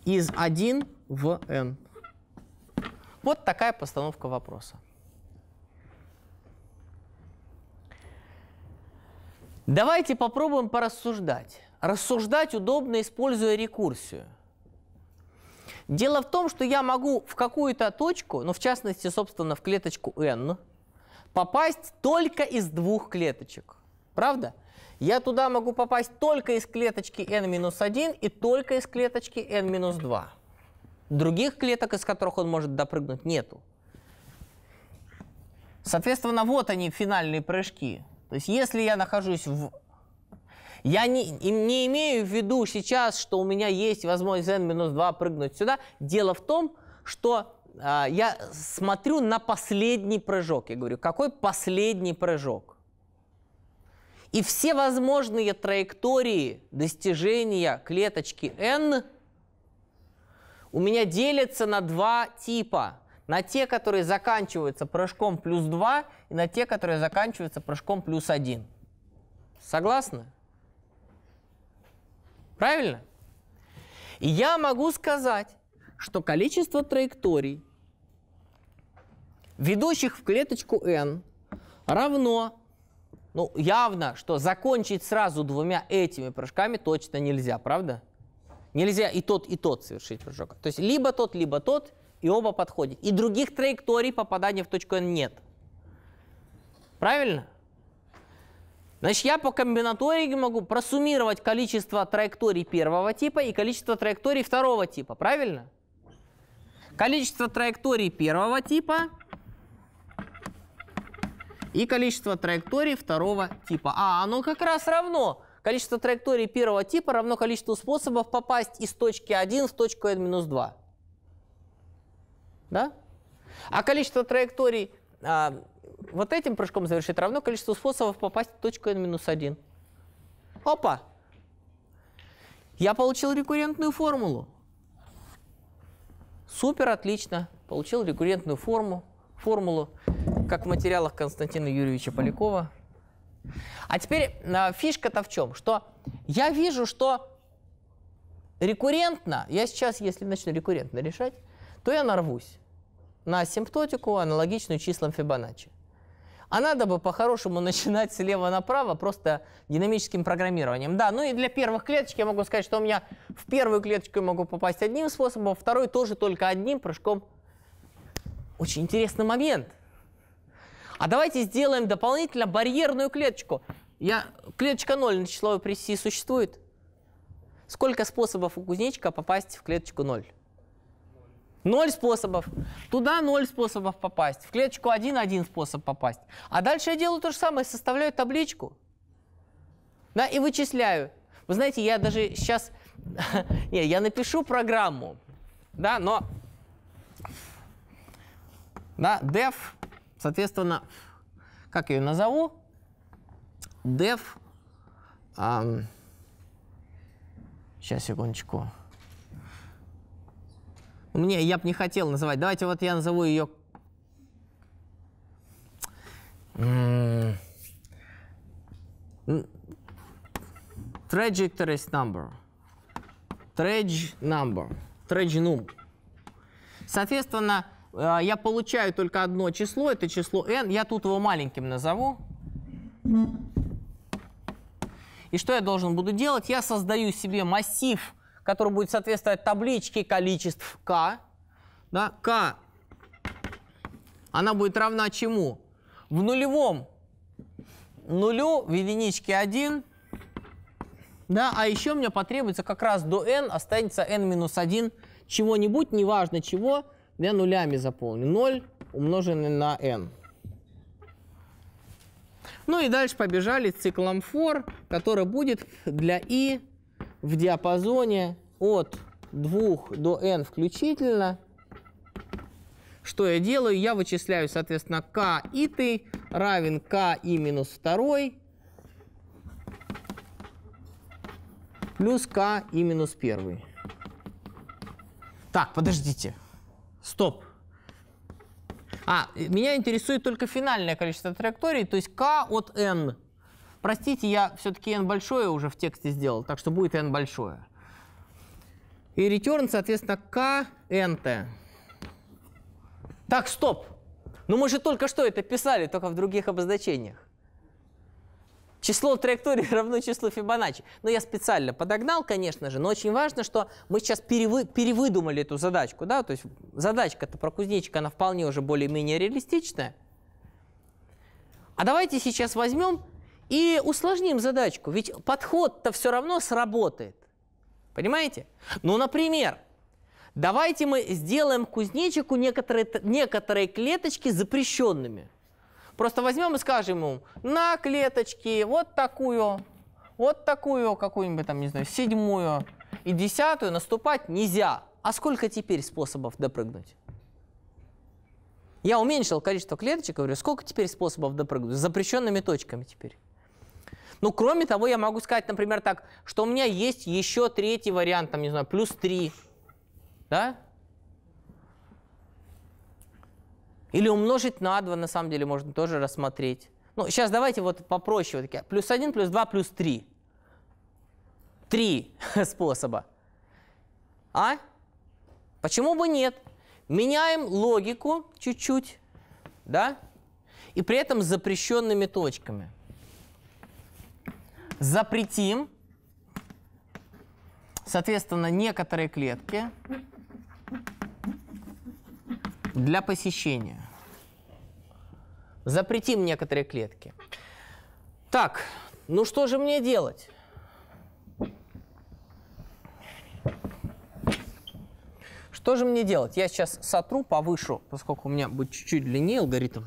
из 1 в n. Вот такая постановка вопроса. Давайте попробуем порассуждать. Рассуждать удобно, используя рекурсию. Дело в том, что я могу в какую-то точку, ну, в частности, собственно, в клеточку n, попасть только из двух клеточек. Правда? Я туда могу попасть только из клеточки n-1 и только из клеточки n-2. Других клеток, из которых он может допрыгнуть, нету. Соответственно, вот они, финальные прыжки. То есть если я нахожусь в... Я не, не имею в виду сейчас, что у меня есть возможность n-2 прыгнуть сюда. Дело в том, что э, я смотрю на последний прыжок. Я говорю, какой последний прыжок? И все возможные траектории достижения клеточки n у меня делятся на два типа на те, которые заканчиваются прыжком плюс 2, и на те, которые заканчиваются прыжком плюс 1. Согласны? Правильно? И я могу сказать, что количество траекторий, ведущих в клеточку n, равно, ну явно, что закончить сразу двумя этими прыжками точно нельзя, правда? Нельзя и тот, и тот совершить прыжок. То есть либо тот, либо тот – и оба подходят. И других траекторий попадания в точку N нет. Правильно? Значит, я по комбинаторике могу просуммировать количество траекторий первого типа и количество траекторий второго типа, правильно? Количество траекторий первого типа и количество траекторий второго типа. А, оно как раз равно. Количество траекторий первого типа равно количеству способов попасть из точки 1 в точку n-2. Да? А количество траекторий а, вот этим прыжком завершить равно количеству способов попасть в точку n-1. Опа! Я получил рекуррентную формулу. Супер, отлично. Получил рекуррентную форму, формулу, как в материалах Константина Юрьевича Полякова. А теперь а, фишка-то в чем? Что я вижу, что рекуррентно, я сейчас, если начну рекуррентно решать, то я нарвусь на асимптотику, аналогичную числам Фибоначчи. А надо бы по-хорошему начинать слева направо просто динамическим программированием. Да, ну и для первых клеточек я могу сказать, что у меня в первую клеточку я могу попасть одним способом, во вторую тоже только одним прыжком. Очень интересный момент. А давайте сделаем дополнительно барьерную клеточку. Я, клеточка 0 на числовой прессии существует. Сколько способов у кузнечика попасть в клеточку 0? Ноль способов. Туда ноль способов попасть. В клеточку один, один способ попасть. А дальше я делаю то же самое, составляю табличку. Да, и вычисляю. Вы знаете, я даже сейчас... Не, я напишу программу, да, но... Да, def, соответственно, как ее назову? Def... Эм, сейчас, секундочку. Мне, я бы не хотел называть. Давайте вот я назову ее... trajectory number. Traj number. Traj num. Соответственно, э, я получаю только одно число, это число n. Я тут его маленьким назову. И что я должен буду делать? Я создаю себе массив который будет соответствовать табличке количеств k. Да? k она будет равна чему? В нулевом нулю в единичке 1. Да? А еще мне потребуется как раз до n останется n минус 1 чего-нибудь, неважно чего, я нулями заполню. 0 умноженное на n. Ну и дальше побежали с циклом for, который будет для i в диапазоне от 2 до n включительно. Что я делаю? Я вычисляю, соответственно, k и ты равен k и минус 2 плюс k и минус 1. Так, подождите. Стоп. А, меня интересует только финальное количество траекторий, то есть k от n. Простите, я все-таки n большое уже в тексте сделал, так что будет n большое. И return, соответственно, k n t. Так, стоп. Ну мы же только что это писали, только в других обозначениях. Число траектории равно числу Фибоначчи. Но я специально подогнал, конечно же, но очень важно, что мы сейчас перевы, перевыдумали эту задачку. Да? То есть задачка-то про кузнечика, она вполне уже более-менее реалистичная. А давайте сейчас возьмем и усложним задачку, ведь подход-то все равно сработает. Понимаете? Ну, например, давайте мы сделаем кузнечику некоторые, некоторые клеточки запрещенными. Просто возьмем и скажем ему, на клеточки вот такую, вот такую какую-нибудь там, не знаю, седьмую и десятую наступать нельзя. А сколько теперь способов допрыгнуть? Я уменьшил количество клеточек, говорю, сколько теперь способов допрыгнуть? С запрещенными точками теперь. Ну, кроме того, я могу сказать, например, так, что у меня есть еще третий вариант, там, не знаю, плюс 3, да? Или умножить на 2, на самом деле, можно тоже рассмотреть. Ну, сейчас давайте вот попроще вот такие. Плюс 1, плюс 2, плюс 3. Три способа. А? Почему бы нет? Меняем логику чуть-чуть, да? И при этом с запрещенными точками – запретим, соответственно, некоторые клетки для посещения. Запретим некоторые клетки. Так, ну что же мне делать? Что же мне делать? Я сейчас сотру повышу, поскольку у меня будет чуть-чуть длиннее алгоритм.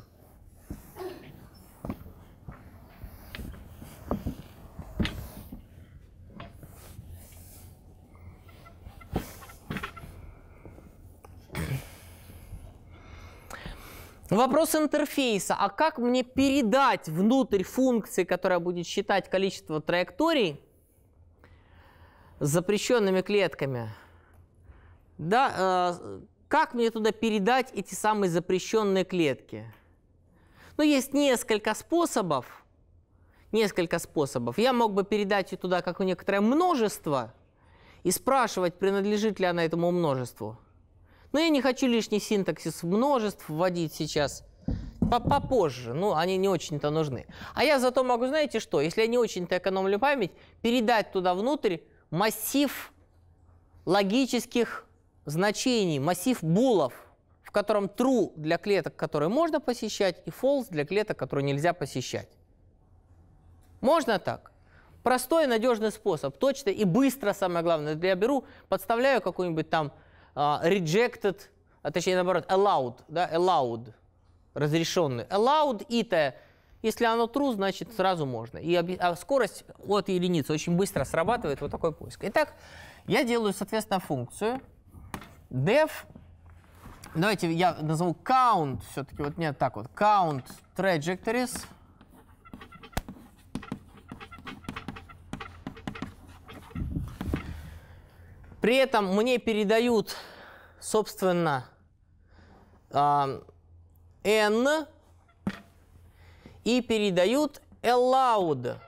Ну, вопрос интерфейса. А как мне передать внутрь функции, которая будет считать количество траекторий с запрещенными клетками? Да, э, как мне туда передать эти самые запрещенные клетки? Ну, есть несколько способов. Несколько способов. Я мог бы передать ее туда как некоторое множество и спрашивать, принадлежит ли она этому множеству. Но ну, я не хочу лишний синтаксис множеств вводить сейчас. Попозже, ну, они не очень-то нужны. А я зато могу, знаете что, если я не очень-то экономлю память, передать туда внутрь массив логических значений, массив булов, в котором true для клеток, которые можно посещать, и false для клеток, которые нельзя посещать. Можно так? Простой и надежный способ, точно и быстро, самое главное. Я беру, подставляю какую-нибудь там а, rejected, а точнее наоборот, allowed, да, allowed, разрешенный. Allowed и то, если оно true, значит сразу можно. И а скорость от единицы очень быстро срабатывает вот такой поиск. Итак, я делаю, соответственно, функцию def Давайте я назову count все-таки, вот нет, так вот, count trajectories При этом мне передают, собственно, а, n и передают allowed.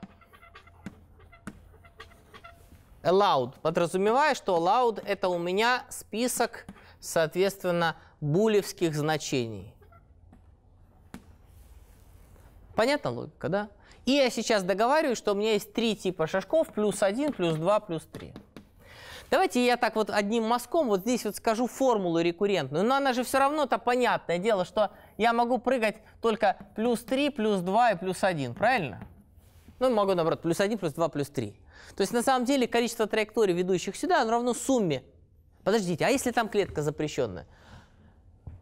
Allowed, подразумевая, что allowed — это у меня список, соответственно, булевских значений. Понятна логика, да? И я сейчас договариваюсь, что у меня есть три типа шажков, плюс один плюс два плюс три. Давайте я так вот одним мазком вот здесь вот скажу формулу рекуррентную. Но она же все равно-то понятное дело, что я могу прыгать только плюс 3, плюс 2 и плюс 1, правильно? Ну, могу, наоборот, плюс 1, плюс 2, плюс 3. То есть, на самом деле, количество траекторий, ведущих сюда, оно равно сумме. Подождите, а если там клетка запрещенная?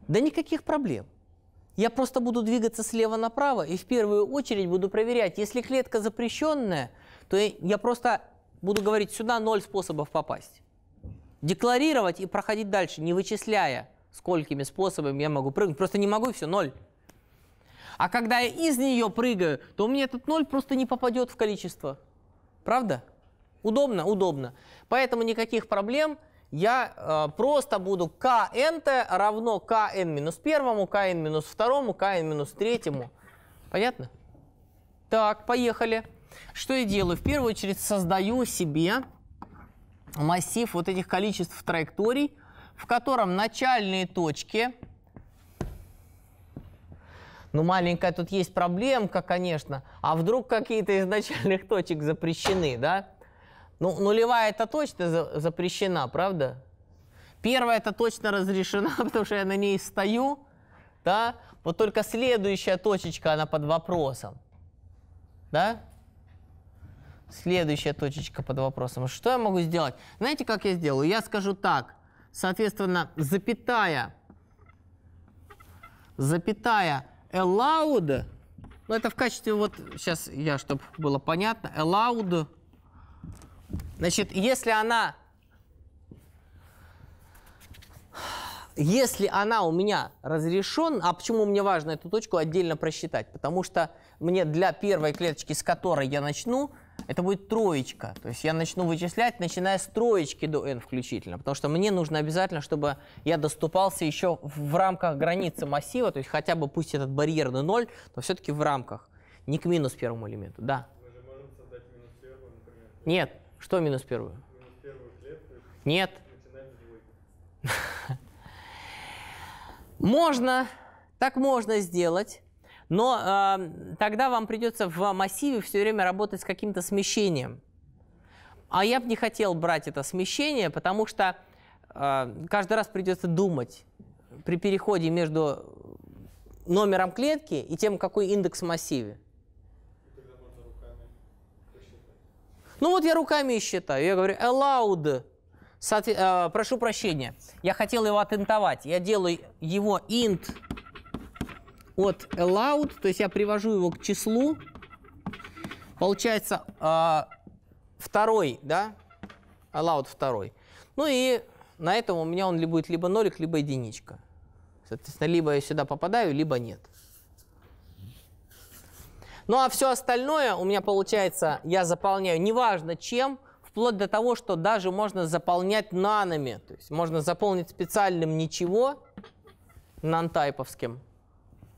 Да никаких проблем. Я просто буду двигаться слева направо и в первую очередь буду проверять, если клетка запрещенная, то я просто буду говорить, сюда ноль способов попасть. Декларировать и проходить дальше, не вычисляя, сколькими способами я могу прыгнуть. Просто не могу, и все, ноль. А когда я из нее прыгаю, то у меня этот ноль просто не попадет в количество. Правда? Удобно? Удобно. Поэтому никаких проблем. Я э, просто буду k_n равно kn минус первому, kn минус второму, kn минус третьему. Понятно? Так, поехали. Что я делаю? В первую очередь создаю себе массив вот этих количеств траекторий, в котором начальные точки... Ну, маленькая тут есть проблемка, конечно. А вдруг какие-то из начальных точек запрещены, да? Ну, нулевая это точно за запрещена, правда? Первая это точно разрешена, потому что я на ней стою, да? Вот только следующая точечка, она под вопросом, да? Следующая точечка под вопросом. Что я могу сделать? Знаете, как я сделаю? Я скажу так. Соответственно, запятая, запятая allowed, ну это в качестве, вот сейчас я, чтобы было понятно, allowed, значит, если она, если она у меня разрешен, а почему мне важно эту точку отдельно просчитать? Потому что мне для первой клеточки, с которой я начну, это будет троечка. То есть я начну вычислять, начиная с троечки до n включительно, потому что мне нужно обязательно, чтобы я доступался еще в рамках границы массива, то есть хотя бы пусть этот барьерный ноль, но все-таки в рамках, не к минус первому элементу, да. Минус первую, например, Нет, что минус первую? Минус первую клетку. Нет. Можно, так можно сделать. Но э, тогда вам придется в массиве все время работать с каким-то смещением. А я бы не хотел брать это смещение, потому что э, каждый раз придется думать при переходе между номером клетки и тем, какой индекс в массиве. Ну вот я руками считаю. Я говорю allowed. Соотве- э, прошу прощения. Я хотел его атентовать. Я делаю его int от allowed, то есть я привожу его к числу. Получается э, второй, да, allowed второй. Ну и на этом у меня он ли будет либо нолик, либо единичка. Соответственно, либо я сюда попадаю, либо нет. Ну а все остальное у меня получается, я заполняю неважно чем, вплоть до того, что даже можно заполнять нанами. То есть можно заполнить специальным ничего, нантайповским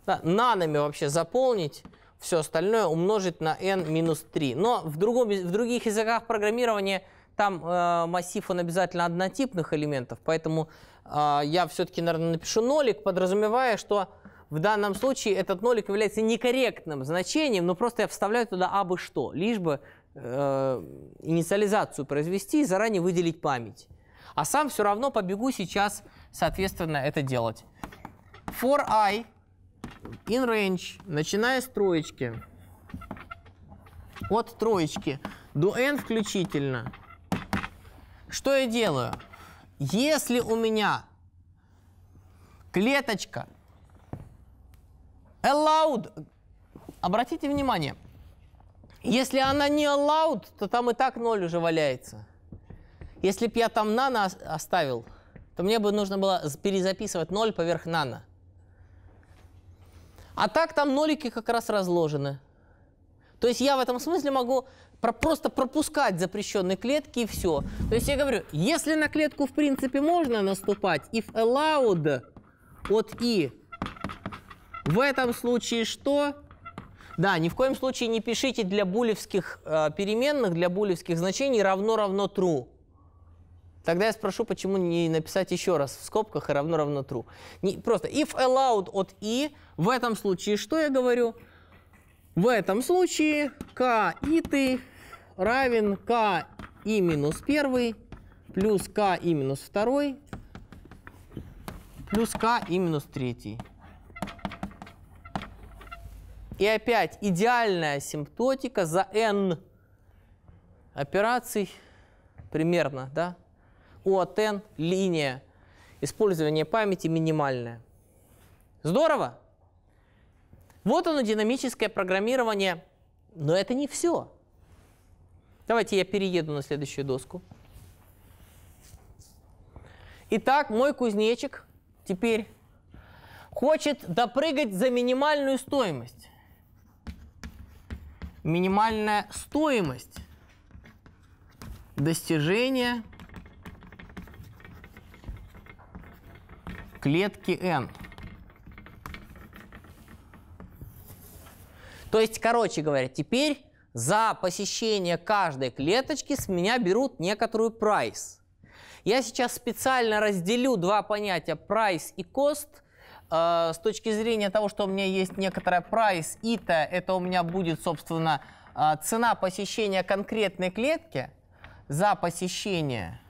да, нанами вообще заполнить все остальное, умножить на n минус 3. Но в, другом, в других языках программирования там э, массив он обязательно однотипных элементов, поэтому э, я все-таки, наверное, напишу нолик, подразумевая, что в данном случае этот нолик является некорректным значением, но просто я вставляю туда абы что, лишь бы э, инициализацию произвести и заранее выделить память. А сам все равно побегу сейчас, соответственно, это делать. For i in range, начиная с троечки, от троечки до n включительно, что я делаю? Если у меня клеточка allowed, обратите внимание, если она не allowed, то там и так ноль уже валяется. Если бы я там нано оставил, то мне бы нужно было перезаписывать 0 поверх нано. А так там нолики как раз разложены. То есть я в этом смысле могу про просто пропускать запрещенные клетки и все. То есть я говорю, если на клетку в принципе можно наступать, if allowed от и в этом случае что? Да, ни в коем случае не пишите для булевских э, переменных, для булевских значений равно-равно true. Тогда я спрошу, почему не написать еще раз в скобках и равно равно true. Не, просто if allowed от i, в этом случае что я говорю? В этом случае k и ты равен k и минус 1 плюс k и минус 2 плюс k и минус 3. И опять идеальная симптотика за n операций примерно, да, УАТН, линия. Использование памяти минимальное. Здорово? Вот оно, динамическое программирование. Но это не все. Давайте я перееду на следующую доску. Итак, мой кузнечик теперь хочет допрыгать за минимальную стоимость. Минимальная стоимость достижения – клетки n. То есть, короче говоря, теперь за посещение каждой клеточки с меня берут некоторую прайс. Я сейчас специально разделю два понятия прайс и cost э, – с точки зрения того, что у меня есть некоторая прайс ита, это у меня будет, собственно, э, цена посещения конкретной клетки за посещение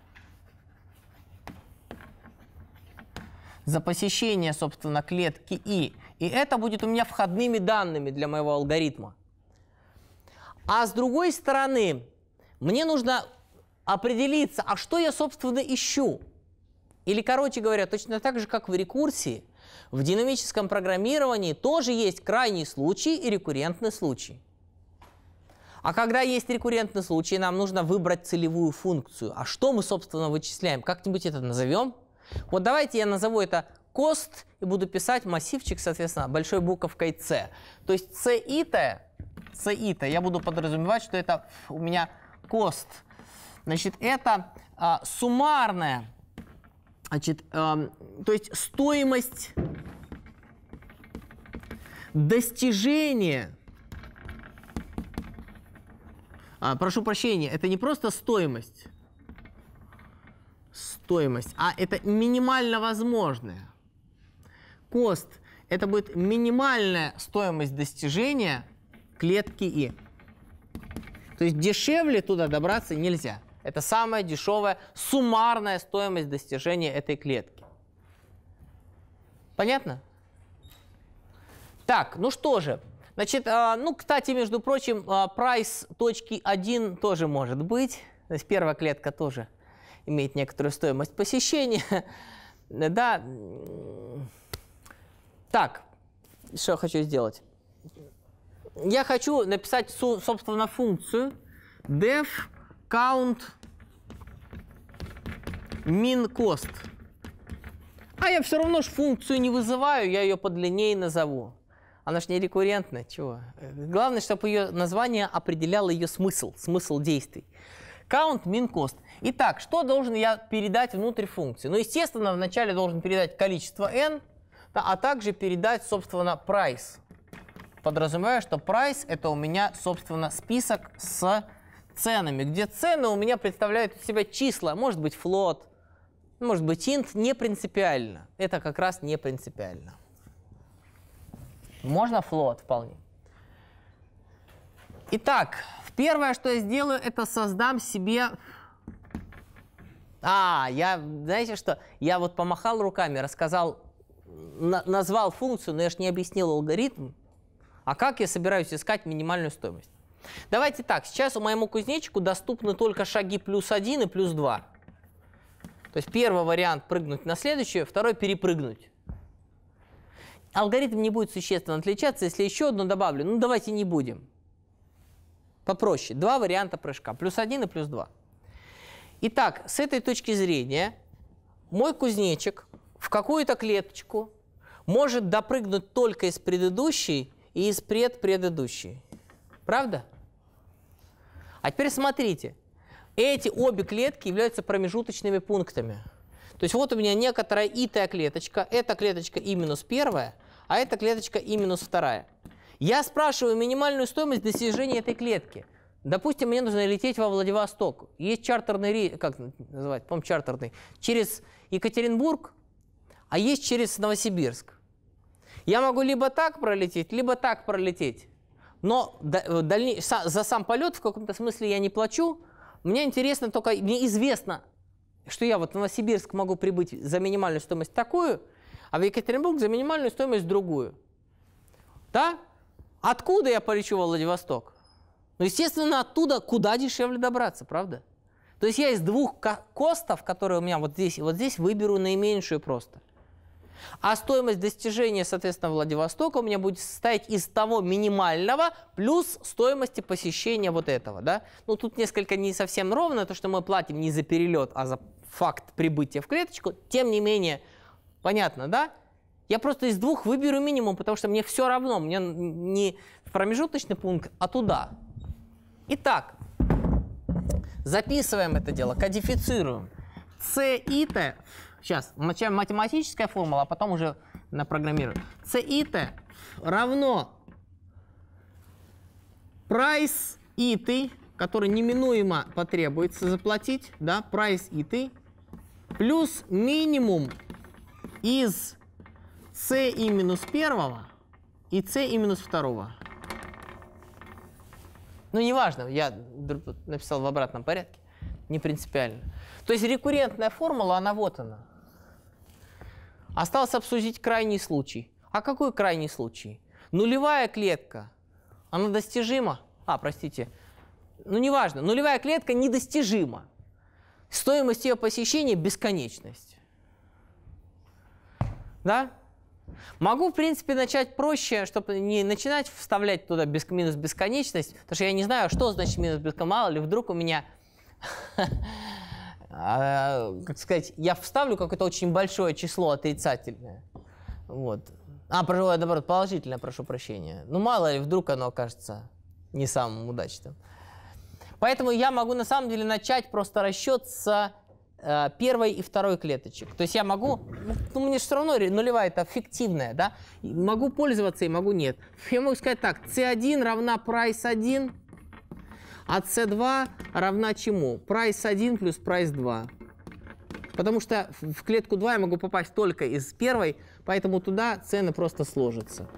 за посещение, собственно, клетки И. И это будет у меня входными данными для моего алгоритма. А с другой стороны, мне нужно определиться, а что я, собственно, ищу. Или, короче говоря, точно так же, как в рекурсии, в динамическом программировании тоже есть крайний случай и рекуррентный случай. А когда есть рекуррентный случай, нам нужно выбрать целевую функцию. А что мы, собственно, вычисляем? Как-нибудь это назовем? Вот давайте я назову это кост и буду писать массивчик, соответственно, большой буковкой "С". То есть c и я буду подразумевать, что это у меня кост. Значит, это а, суммарная, значит, а, то есть стоимость достижения а, прошу прощения, это не просто стоимость, стоимость. А это минимально возможное. Кост – это будет минимальная стоимость достижения клетки И. То есть дешевле туда добраться нельзя. Это самая дешевая суммарная стоимость достижения этой клетки. Понятно? Так, ну что же. Значит, а, ну, кстати, между прочим, а, прайс точки 1 тоже может быть. То есть первая клетка тоже – имеет некоторую стоимость посещения. Да. Так, что я хочу сделать? Я хочу написать, собственно, функцию def count min cost. А я все равно же функцию не вызываю, я ее подлиннее назову. Она же не рекуррентная, чего? Главное, чтобы ее название определяло ее смысл, смысл действий. Count min cost. Итак, что должен я передать внутрь функции? Ну, естественно, вначале должен передать количество n, да, а также передать, собственно, price. Подразумеваю, что price — это у меня, собственно, список с ценами, где цены у меня представляют из себя числа, может быть, float, может быть, int, не принципиально. Это как раз не принципиально. Можно float вполне. Итак, первое, что я сделаю, это создам себе а, я, знаете что, я вот помахал руками, рассказал, на, назвал функцию, но я же не объяснил алгоритм. А как я собираюсь искать минимальную стоимость? Давайте так, сейчас у моему кузнечику доступны только шаги плюс 1 и плюс 2. То есть первый вариант прыгнуть на следующее, второй перепрыгнуть. Алгоритм не будет существенно отличаться, если еще одну добавлю. Ну давайте не будем. Попроще. Два варианта прыжка. Плюс один и плюс два. Итак, с этой точки зрения мой кузнечик в какую-то клеточку может допрыгнуть только из предыдущей и из предпредыдущей. Правда? А теперь смотрите. Эти обе клетки являются промежуточными пунктами. То есть вот у меня некоторая итая клеточка, эта клеточка и минус первая, а эта клеточка и минус вторая. Я спрашиваю минимальную стоимость достижения этой клетки – Допустим, мне нужно лететь во Владивосток. Есть чартерный рейс, как называть, по чартерный, через Екатеринбург, а есть через Новосибирск. Я могу либо так пролететь, либо так пролететь. Но э, дальней, за сам полет в каком-то смысле я не плачу. Мне интересно только, мне известно, что я вот в Новосибирск могу прибыть за минимальную стоимость такую, а в Екатеринбург за минимальную стоимость другую. Да? Откуда я полечу во Владивосток? Но, ну, естественно, оттуда куда дешевле добраться, правда? То есть я из двух костов, которые у меня вот здесь и вот здесь, выберу наименьшую просто. А стоимость достижения, соответственно, Владивостока у меня будет состоять из того минимального плюс стоимости посещения вот этого. Да? Ну, тут несколько не совсем ровно, то, что мы платим не за перелет, а за факт прибытия в клеточку. Тем не менее, понятно, да? Я просто из двух выберу минимум, потому что мне все равно, мне не в промежуточный пункт, а туда. Итак, записываем это дело, кодифицируем. и CIT, сейчас, вначале математическая формула, а потом уже напрограммируем. CIT равно price IT, который неминуемо потребуется заплатить, да, price IT, плюс минимум из и минус первого и и минус второго. Ну, неважно, я написал в обратном порядке. Не принципиально. То есть рекуррентная формула, она вот она. Осталось обсудить крайний случай. А какой крайний случай? Нулевая клетка, она достижима? А, простите, ну неважно, нулевая клетка недостижима. Стоимость ее посещения – бесконечность. Да? Могу, в принципе, начать проще, чтобы не начинать вставлять туда бес, минус бесконечность, потому что я не знаю, что значит минус бесконечность, мало ли вдруг у меня, а, как сказать, я вставлю какое-то очень большое число отрицательное. Вот. А, наоборот, положительное, прошу прощения. Ну, мало ли, вдруг оно окажется не самым удачным. Поэтому я могу на самом деле начать просто расчет с Э, первой и второй клеточек. То есть я могу, ну, ну мне же все равно нулевая это фиктивная, да? Могу пользоваться и могу нет. Я могу сказать так, c1 равна price 1, а c2 равна чему? Price 1 плюс price 2. Потому что в клетку 2 я могу попасть только из первой, поэтому туда цены просто сложатся.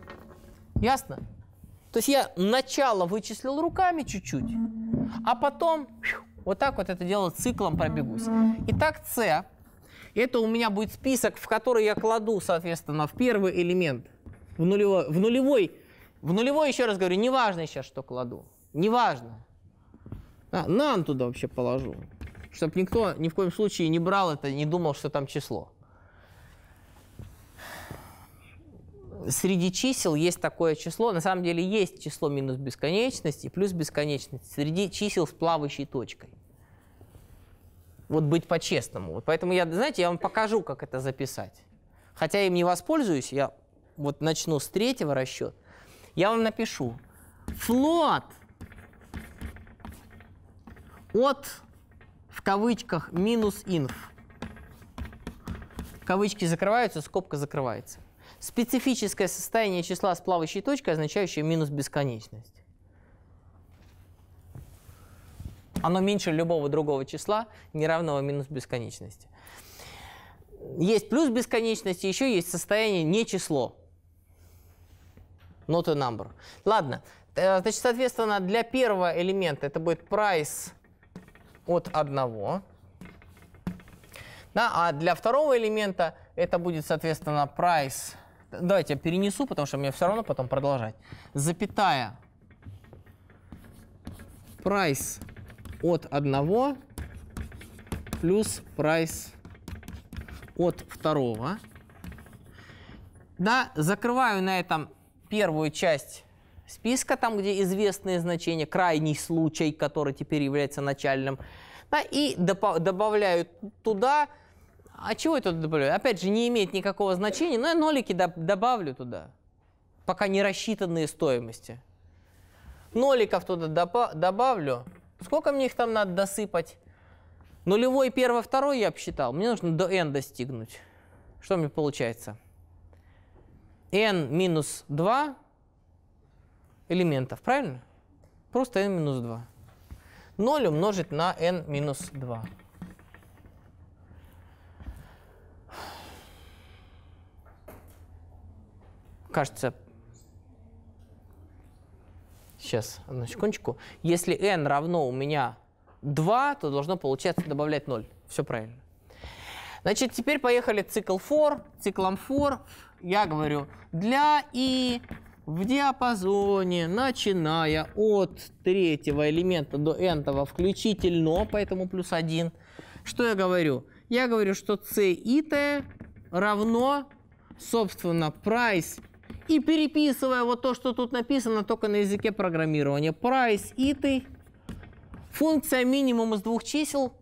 Ясно? То есть я начало вычислил руками чуть-чуть, а потом фью, вот так вот это дело циклом пробегусь. Итак, С. Это у меня будет список, в который я кладу, соответственно, в первый элемент. В нулевой, в нулевой, в нулевой еще раз говорю, неважно сейчас, что кладу. Неважно. А, нам туда вообще положу. Чтобы никто ни в коем случае не брал это, не думал, что там число. среди чисел есть такое число, на самом деле есть число минус бесконечность и плюс бесконечность среди чисел с плавающей точкой. Вот быть по-честному. Вот поэтому я, знаете, я вам покажу, как это записать. Хотя я им не воспользуюсь, я вот начну с третьего расчета. Я вам напишу флот от в кавычках минус инф. Кавычки закрываются, скобка закрывается специфическое состояние числа с плавающей точкой, означающее минус бесконечность. Оно меньше любого другого числа, не равного минус бесконечности. Есть плюс бесконечности, еще есть состояние не число. Not a number. Ладно, э, значит, соответственно, для первого элемента это будет price от 1. Да, а для второго элемента это будет, соответственно, price Давайте я перенесу, потому что мне все равно потом продолжать. Запятая. Прайс от одного плюс прайс от второго. Да, закрываю на этом первую часть списка, там, где известные значения, крайний случай, который теперь является начальным, да, и добавляю туда а чего я туда добавляю? Опять же, не имеет никакого значения, но я нолики до добавлю туда. Пока не рассчитанные стоимости. Ноликов туда добавлю. Сколько мне их там надо досыпать? Нулевой, первый, второй я обсчитал. Мне нужно до n достигнуть. Что мне получается? n минус 2 элементов, правильно? Просто n минус 2. 0 умножить на n минус 2. кажется, сейчас, одну секундочку, если n равно у меня 2, то должно получаться добавлять 0. Все правильно. Значит, теперь поехали цикл for, циклом for. Я говорю, для и в диапазоне, начиная от третьего элемента до n включительно, поэтому плюс 1. Что я говорю? Я говорю, что c и t равно, собственно, price и переписывая вот то, что тут написано, только на языке программирования. Price иты. Функция минимум из двух чисел.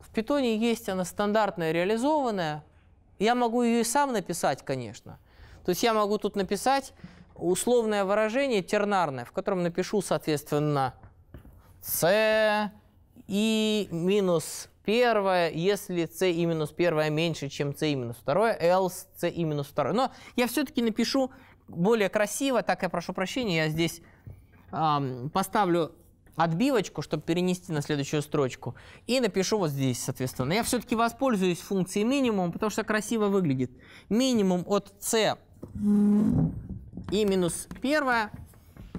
В питоне есть она стандартная, реализованная. Я могу ее и сам написать, конечно. То есть я могу тут написать условное выражение тернарное, в котором напишу, соответственно, c и минус первое, если c и минус первое меньше, чем c и минус второе, else c и минус второе. Но я все-таки напишу более красиво, так я прошу прощения, я здесь эм, поставлю отбивочку, чтобы перенести на следующую строчку, и напишу вот здесь, соответственно. Я все-таки воспользуюсь функцией минимум, потому что красиво выглядит. Минимум от c и минус первое,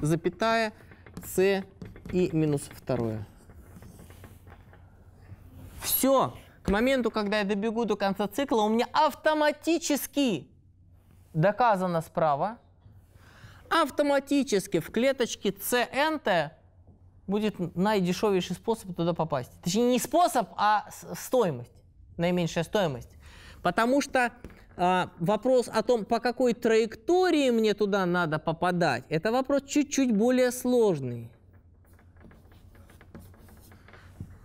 запятая c и минус второе. Все, к моменту, когда я добегу до конца цикла, у меня автоматически доказано справа, автоматически в клеточке CNT будет наидешевейший способ туда попасть. Точнее, не способ, а стоимость, наименьшая стоимость. Потому что а, вопрос о том, по какой траектории мне туда надо попадать, это вопрос чуть-чуть более сложный.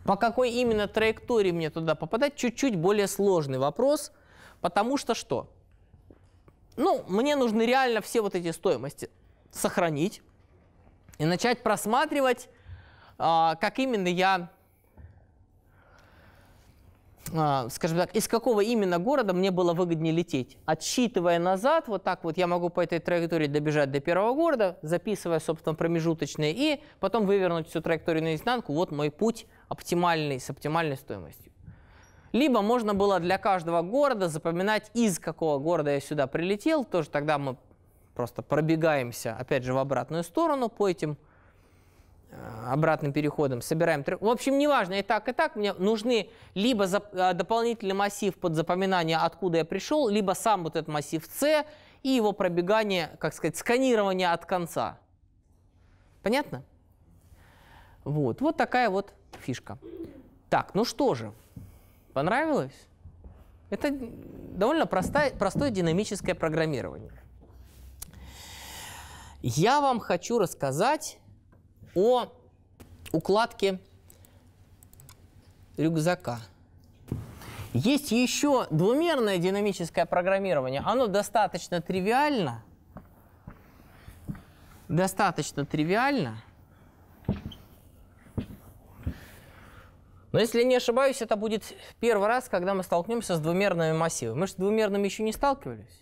По какой именно траектории мне туда попадать, чуть-чуть более сложный вопрос, потому что что? Ну, мне нужны реально все вот эти стоимости сохранить и начать просматривать, а, как именно я а, скажем так, из какого именно города мне было выгоднее лететь. Отсчитывая назад, вот так вот я могу по этой траектории добежать до первого города, записывая, собственно, промежуточные, и потом вывернуть всю траекторию наизнанку. Вот мой путь оптимальный, с оптимальной стоимостью. Либо можно было для каждого города запоминать, из какого города я сюда прилетел. Тоже тогда мы просто пробегаемся, опять же, в обратную сторону по этим Э, обратным переходом, собираем... В общем, неважно, и так, и так, мне нужны либо э, дополнительный массив под запоминание, откуда я пришел, либо сам вот этот массив C и его пробегание, как сказать, сканирование от конца. Понятно? Вот, вот такая вот фишка. Так, ну что же, понравилось? Это довольно простое, простое динамическое программирование. Я вам хочу рассказать о укладке рюкзака. Есть еще двумерное динамическое программирование. Оно достаточно тривиально. Достаточно тривиально. Но если не ошибаюсь, это будет первый раз, когда мы столкнемся с двумерными массивами. Мы же с двумерными еще не сталкивались.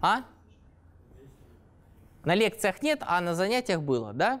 А? На лекциях нет, а на занятиях было, да?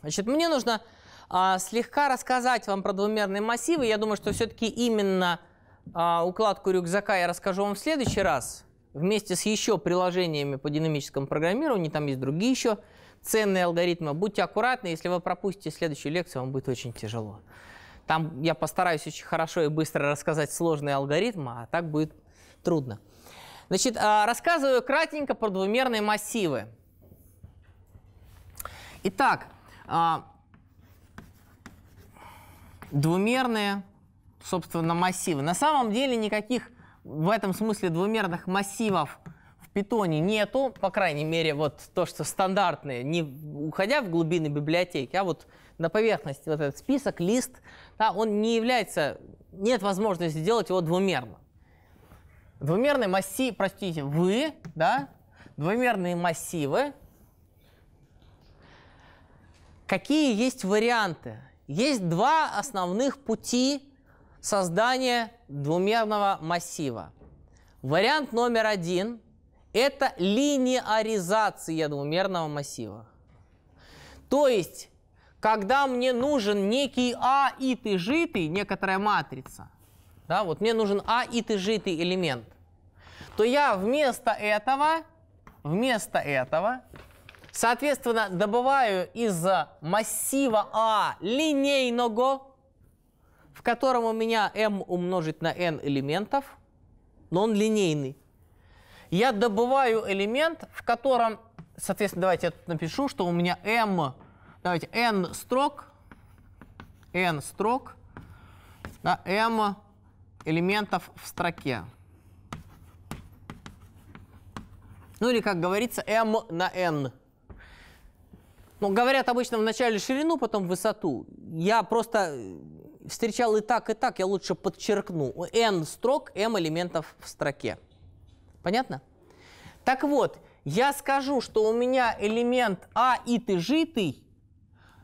Значит, мне нужно а, слегка рассказать вам про двумерные массивы. Я думаю, что все-таки именно а, укладку рюкзака я расскажу вам в следующий раз вместе с еще приложениями по динамическому программированию. Там есть другие еще ценные алгоритмы. Будьте аккуратны, если вы пропустите следующую лекцию, вам будет очень тяжело. Там я постараюсь очень хорошо и быстро рассказать сложные алгоритмы, а так будет трудно. Значит, а, рассказываю кратенько про двумерные массивы. Итак, а, двумерные, собственно, массивы. На самом деле никаких в этом смысле двумерных массивов в питоне нету, по крайней мере, вот то, что стандартные, не уходя в глубины библиотеки, а вот на поверхности вот этот список, лист, да, он не является, нет возможности сделать его двумерно. Двумерные массивы, простите, вы, да, двумерные массивы Какие есть варианты? Есть два основных пути создания двумерного массива. Вариант номер один – это линеаризация двумерного массива. То есть, когда мне нужен некий А и ты житый, некоторая матрица, да, вот мне нужен А и ты житый элемент, то я вместо этого, вместо этого Соответственно, добываю из массива А линейного, в котором у меня m умножить на n элементов, но он линейный. Я добываю элемент, в котором, соответственно, давайте я тут напишу, что у меня m, давайте n строк, n строк, да, m элементов в строке. Ну или, как говорится, m на n. Ну, говорят обычно вначале ширину, потом высоту. Я просто э, встречал и так, и так, я лучше подчеркну. N строк, M элементов в строке. Понятно? Так вот, я скажу, что у меня элемент А и ты житый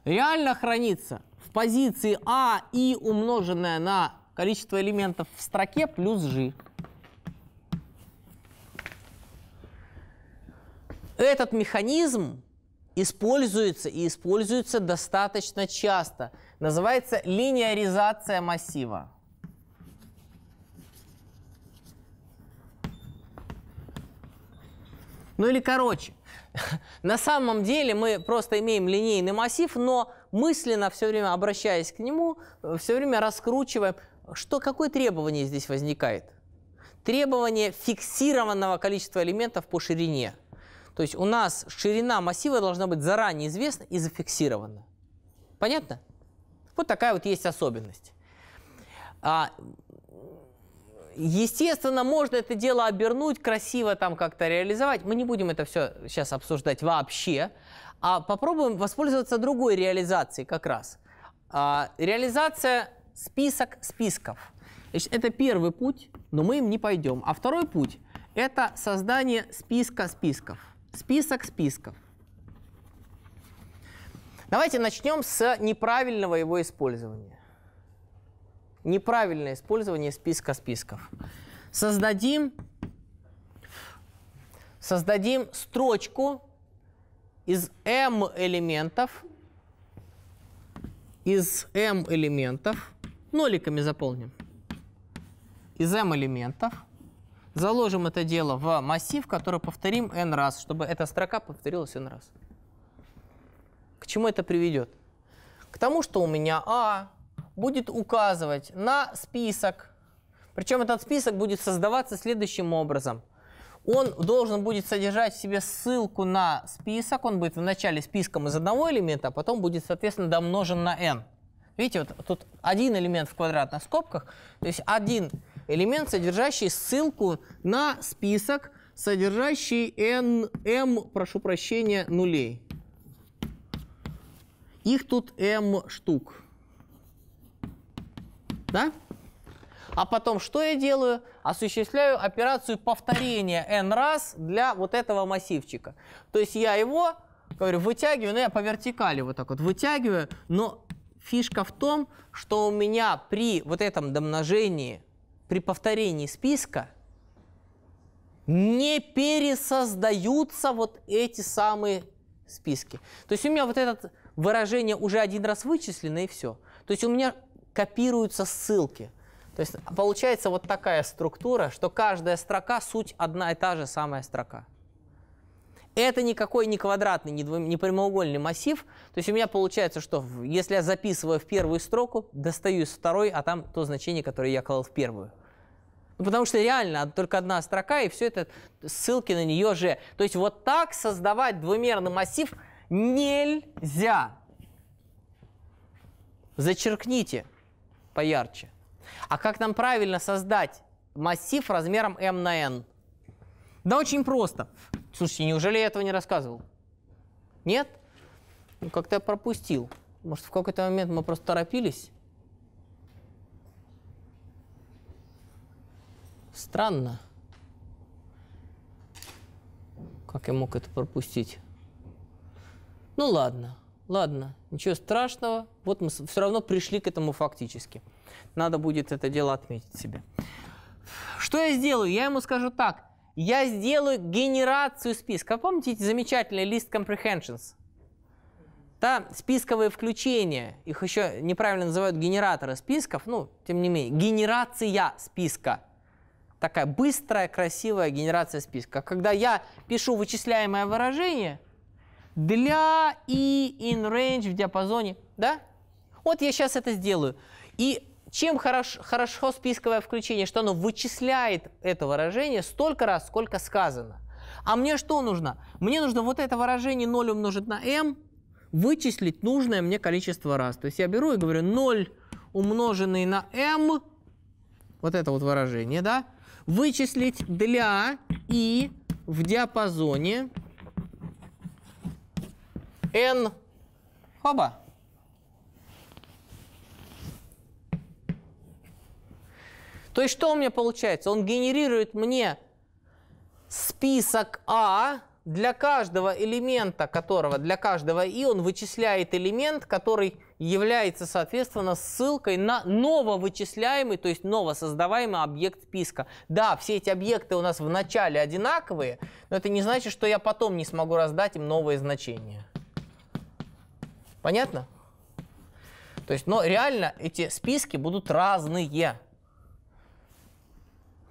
реально хранится в позиции А и умноженное на количество элементов в строке плюс G. Этот механизм используется и используется достаточно часто. Называется линеаризация массива. Ну или короче, на самом деле мы просто имеем линейный массив, но мысленно все время обращаясь к нему, все время раскручиваем, что, какое требование здесь возникает? Требование фиксированного количества элементов по ширине – то есть у нас ширина массива должна быть заранее известна и зафиксирована. Понятно? Вот такая вот есть особенность. А, естественно, можно это дело обернуть, красиво там как-то реализовать. Мы не будем это все сейчас обсуждать вообще, а попробуем воспользоваться другой реализацией как раз. А, реализация список списков. это первый путь, но мы им не пойдем. А второй путь – это создание списка списков. Список списков. Давайте начнем с неправильного его использования. Неправильное использование списка списков. Создадим, создадим строчку из m элементов, из m элементов, ноликами заполним, из m элементов – Заложим это дело в массив, который повторим n раз, чтобы эта строка повторилась n раз. К чему это приведет? К тому, что у меня a а будет указывать на список. Причем этот список будет создаваться следующим образом. Он должен будет содержать в себе ссылку на список. Он будет вначале списком из одного элемента, а потом будет, соответственно, домножен на n. Видите, вот тут один элемент в квадратных скобках, то есть один элемент элемент, содержащий ссылку на список, содержащий n, m, прошу прощения, нулей. Их тут m штук. Да? А потом что я делаю? Осуществляю операцию повторения n раз для вот этого массивчика. То есть я его, говорю, вытягиваю, но ну, я по вертикали вот так вот вытягиваю, но фишка в том, что у меня при вот этом домножении при повторении списка не пересоздаются вот эти самые списки. То есть у меня вот это выражение уже один раз вычислено и все. То есть у меня копируются ссылки. То есть получается вот такая структура, что каждая строка – суть одна и та же самая строка. Это никакой не квадратный, не, двум, не прямоугольный массив. То есть у меня получается, что если я записываю в первую строку, достаю из второй, а там то значение, которое я клал в первую. Ну, потому что реально а только одна строка, и все это ссылки на нее же. То есть вот так создавать двумерный массив нельзя. Зачеркните поярче. А как нам правильно создать массив размером m на n? Да очень просто. Слушайте, неужели я этого не рассказывал? Нет? Ну, как-то я пропустил. Может, в какой-то момент мы просто торопились? Странно. Как я мог это пропустить? Ну ладно, ладно, ничего страшного. Вот мы все равно пришли к этому фактически. Надо будет это дело отметить себе. Что я сделаю? Я ему скажу так. Я сделаю генерацию списка. Помните эти замечательные лист comprehensions? Да, списковые включения, их еще неправильно называют генераторы списков, ну, тем не менее, генерация списка – такая быстрая, красивая генерация списка. Когда я пишу вычисляемое выражение для и in range в диапазоне, да? Вот я сейчас это сделаю. И чем хорош, хорошо списковое включение, что оно вычисляет это выражение столько раз, сколько сказано. А мне что нужно? Мне нужно вот это выражение 0 умножить на m вычислить нужное мне количество раз. То есть я беру и говорю 0 умноженный на m, вот это вот выражение, да, вычислить для и в диапазоне n оба. То есть что у меня получается? Он генерирует мне список А для каждого элемента которого, для каждого И он вычисляет элемент, который является, соответственно, ссылкой на нововычисляемый, то есть новосоздаваемый объект списка. Да, все эти объекты у нас в начале одинаковые, но это не значит, что я потом не смогу раздать им новые значения. Понятно? То есть, но реально эти списки будут разные.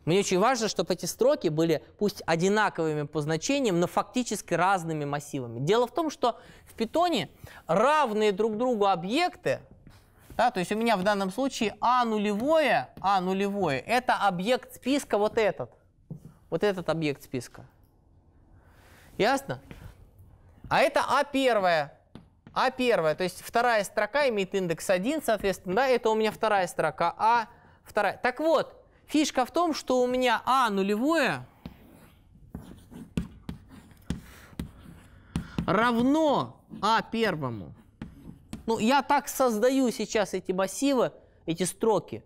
Мне очень важно, чтобы эти строки были пусть одинаковыми по значениям, но фактически разными массивами. Дело в том, что в питоне равные друг другу объекты, да, то есть у меня в данном случае а нулевое, а нулевое, это объект списка вот этот. Вот этот объект списка. Ясно? А это а первое. А первое, то есть вторая строка имеет индекс 1, соответственно, да, это у меня вторая строка А. Вторая. Так вот, Фишка в том, что у меня А нулевое равно А первому. Ну, я так создаю сейчас эти массивы, эти строки.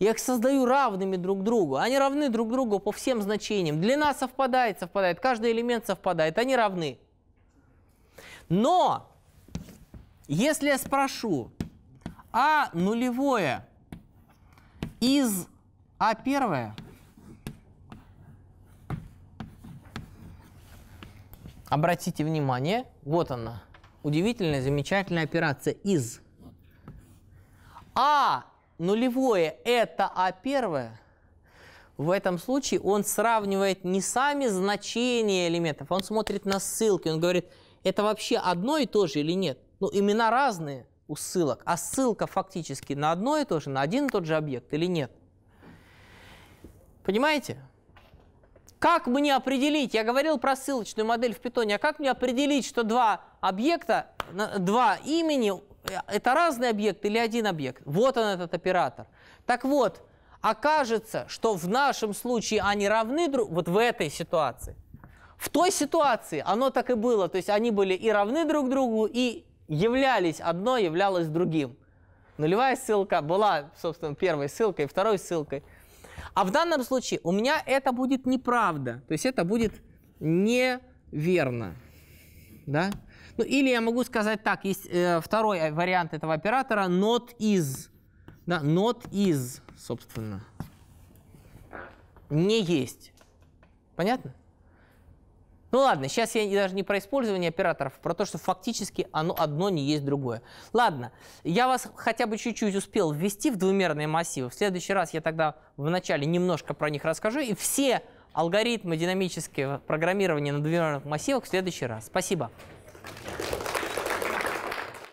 Я их создаю равными друг другу. Они равны друг другу по всем значениям. Длина совпадает, совпадает. Каждый элемент совпадает. Они равны. Но если я спрошу, а нулевое из а первое. Обратите внимание, вот она, удивительная, замечательная операция из. А нулевое – это А первое. В этом случае он сравнивает не сами значения элементов, он смотрит на ссылки, он говорит, это вообще одно и то же или нет? Ну, имена разные у ссылок, а ссылка фактически на одно и то же, на один и тот же объект или нет? Понимаете? Как мне определить, я говорил про ссылочную модель в питоне, а как мне определить, что два объекта, два имени, э, это разный объект или один объект? Вот он этот оператор. Так вот, окажется, что в нашем случае они равны друг, вот в этой ситуации. В той ситуации оно так и было, то есть они были и равны друг другу, и являлись, одно являлось другим. Нулевая ссылка была, собственно, первой ссылкой, второй ссылкой – а в данном случае у меня это будет неправда, то есть это будет неверно. Да? Ну, или я могу сказать так, есть э, второй э, вариант этого оператора not is. Да, not is, собственно. Не есть. Понятно? Ну ладно, сейчас я даже не про использование операторов, а про то, что фактически оно одно не есть другое. Ладно, я вас хотя бы чуть-чуть успел ввести в двумерные массивы. В следующий раз я тогда вначале немножко про них расскажу. И все алгоритмы динамического программирования на двумерных массивах в следующий раз. Спасибо.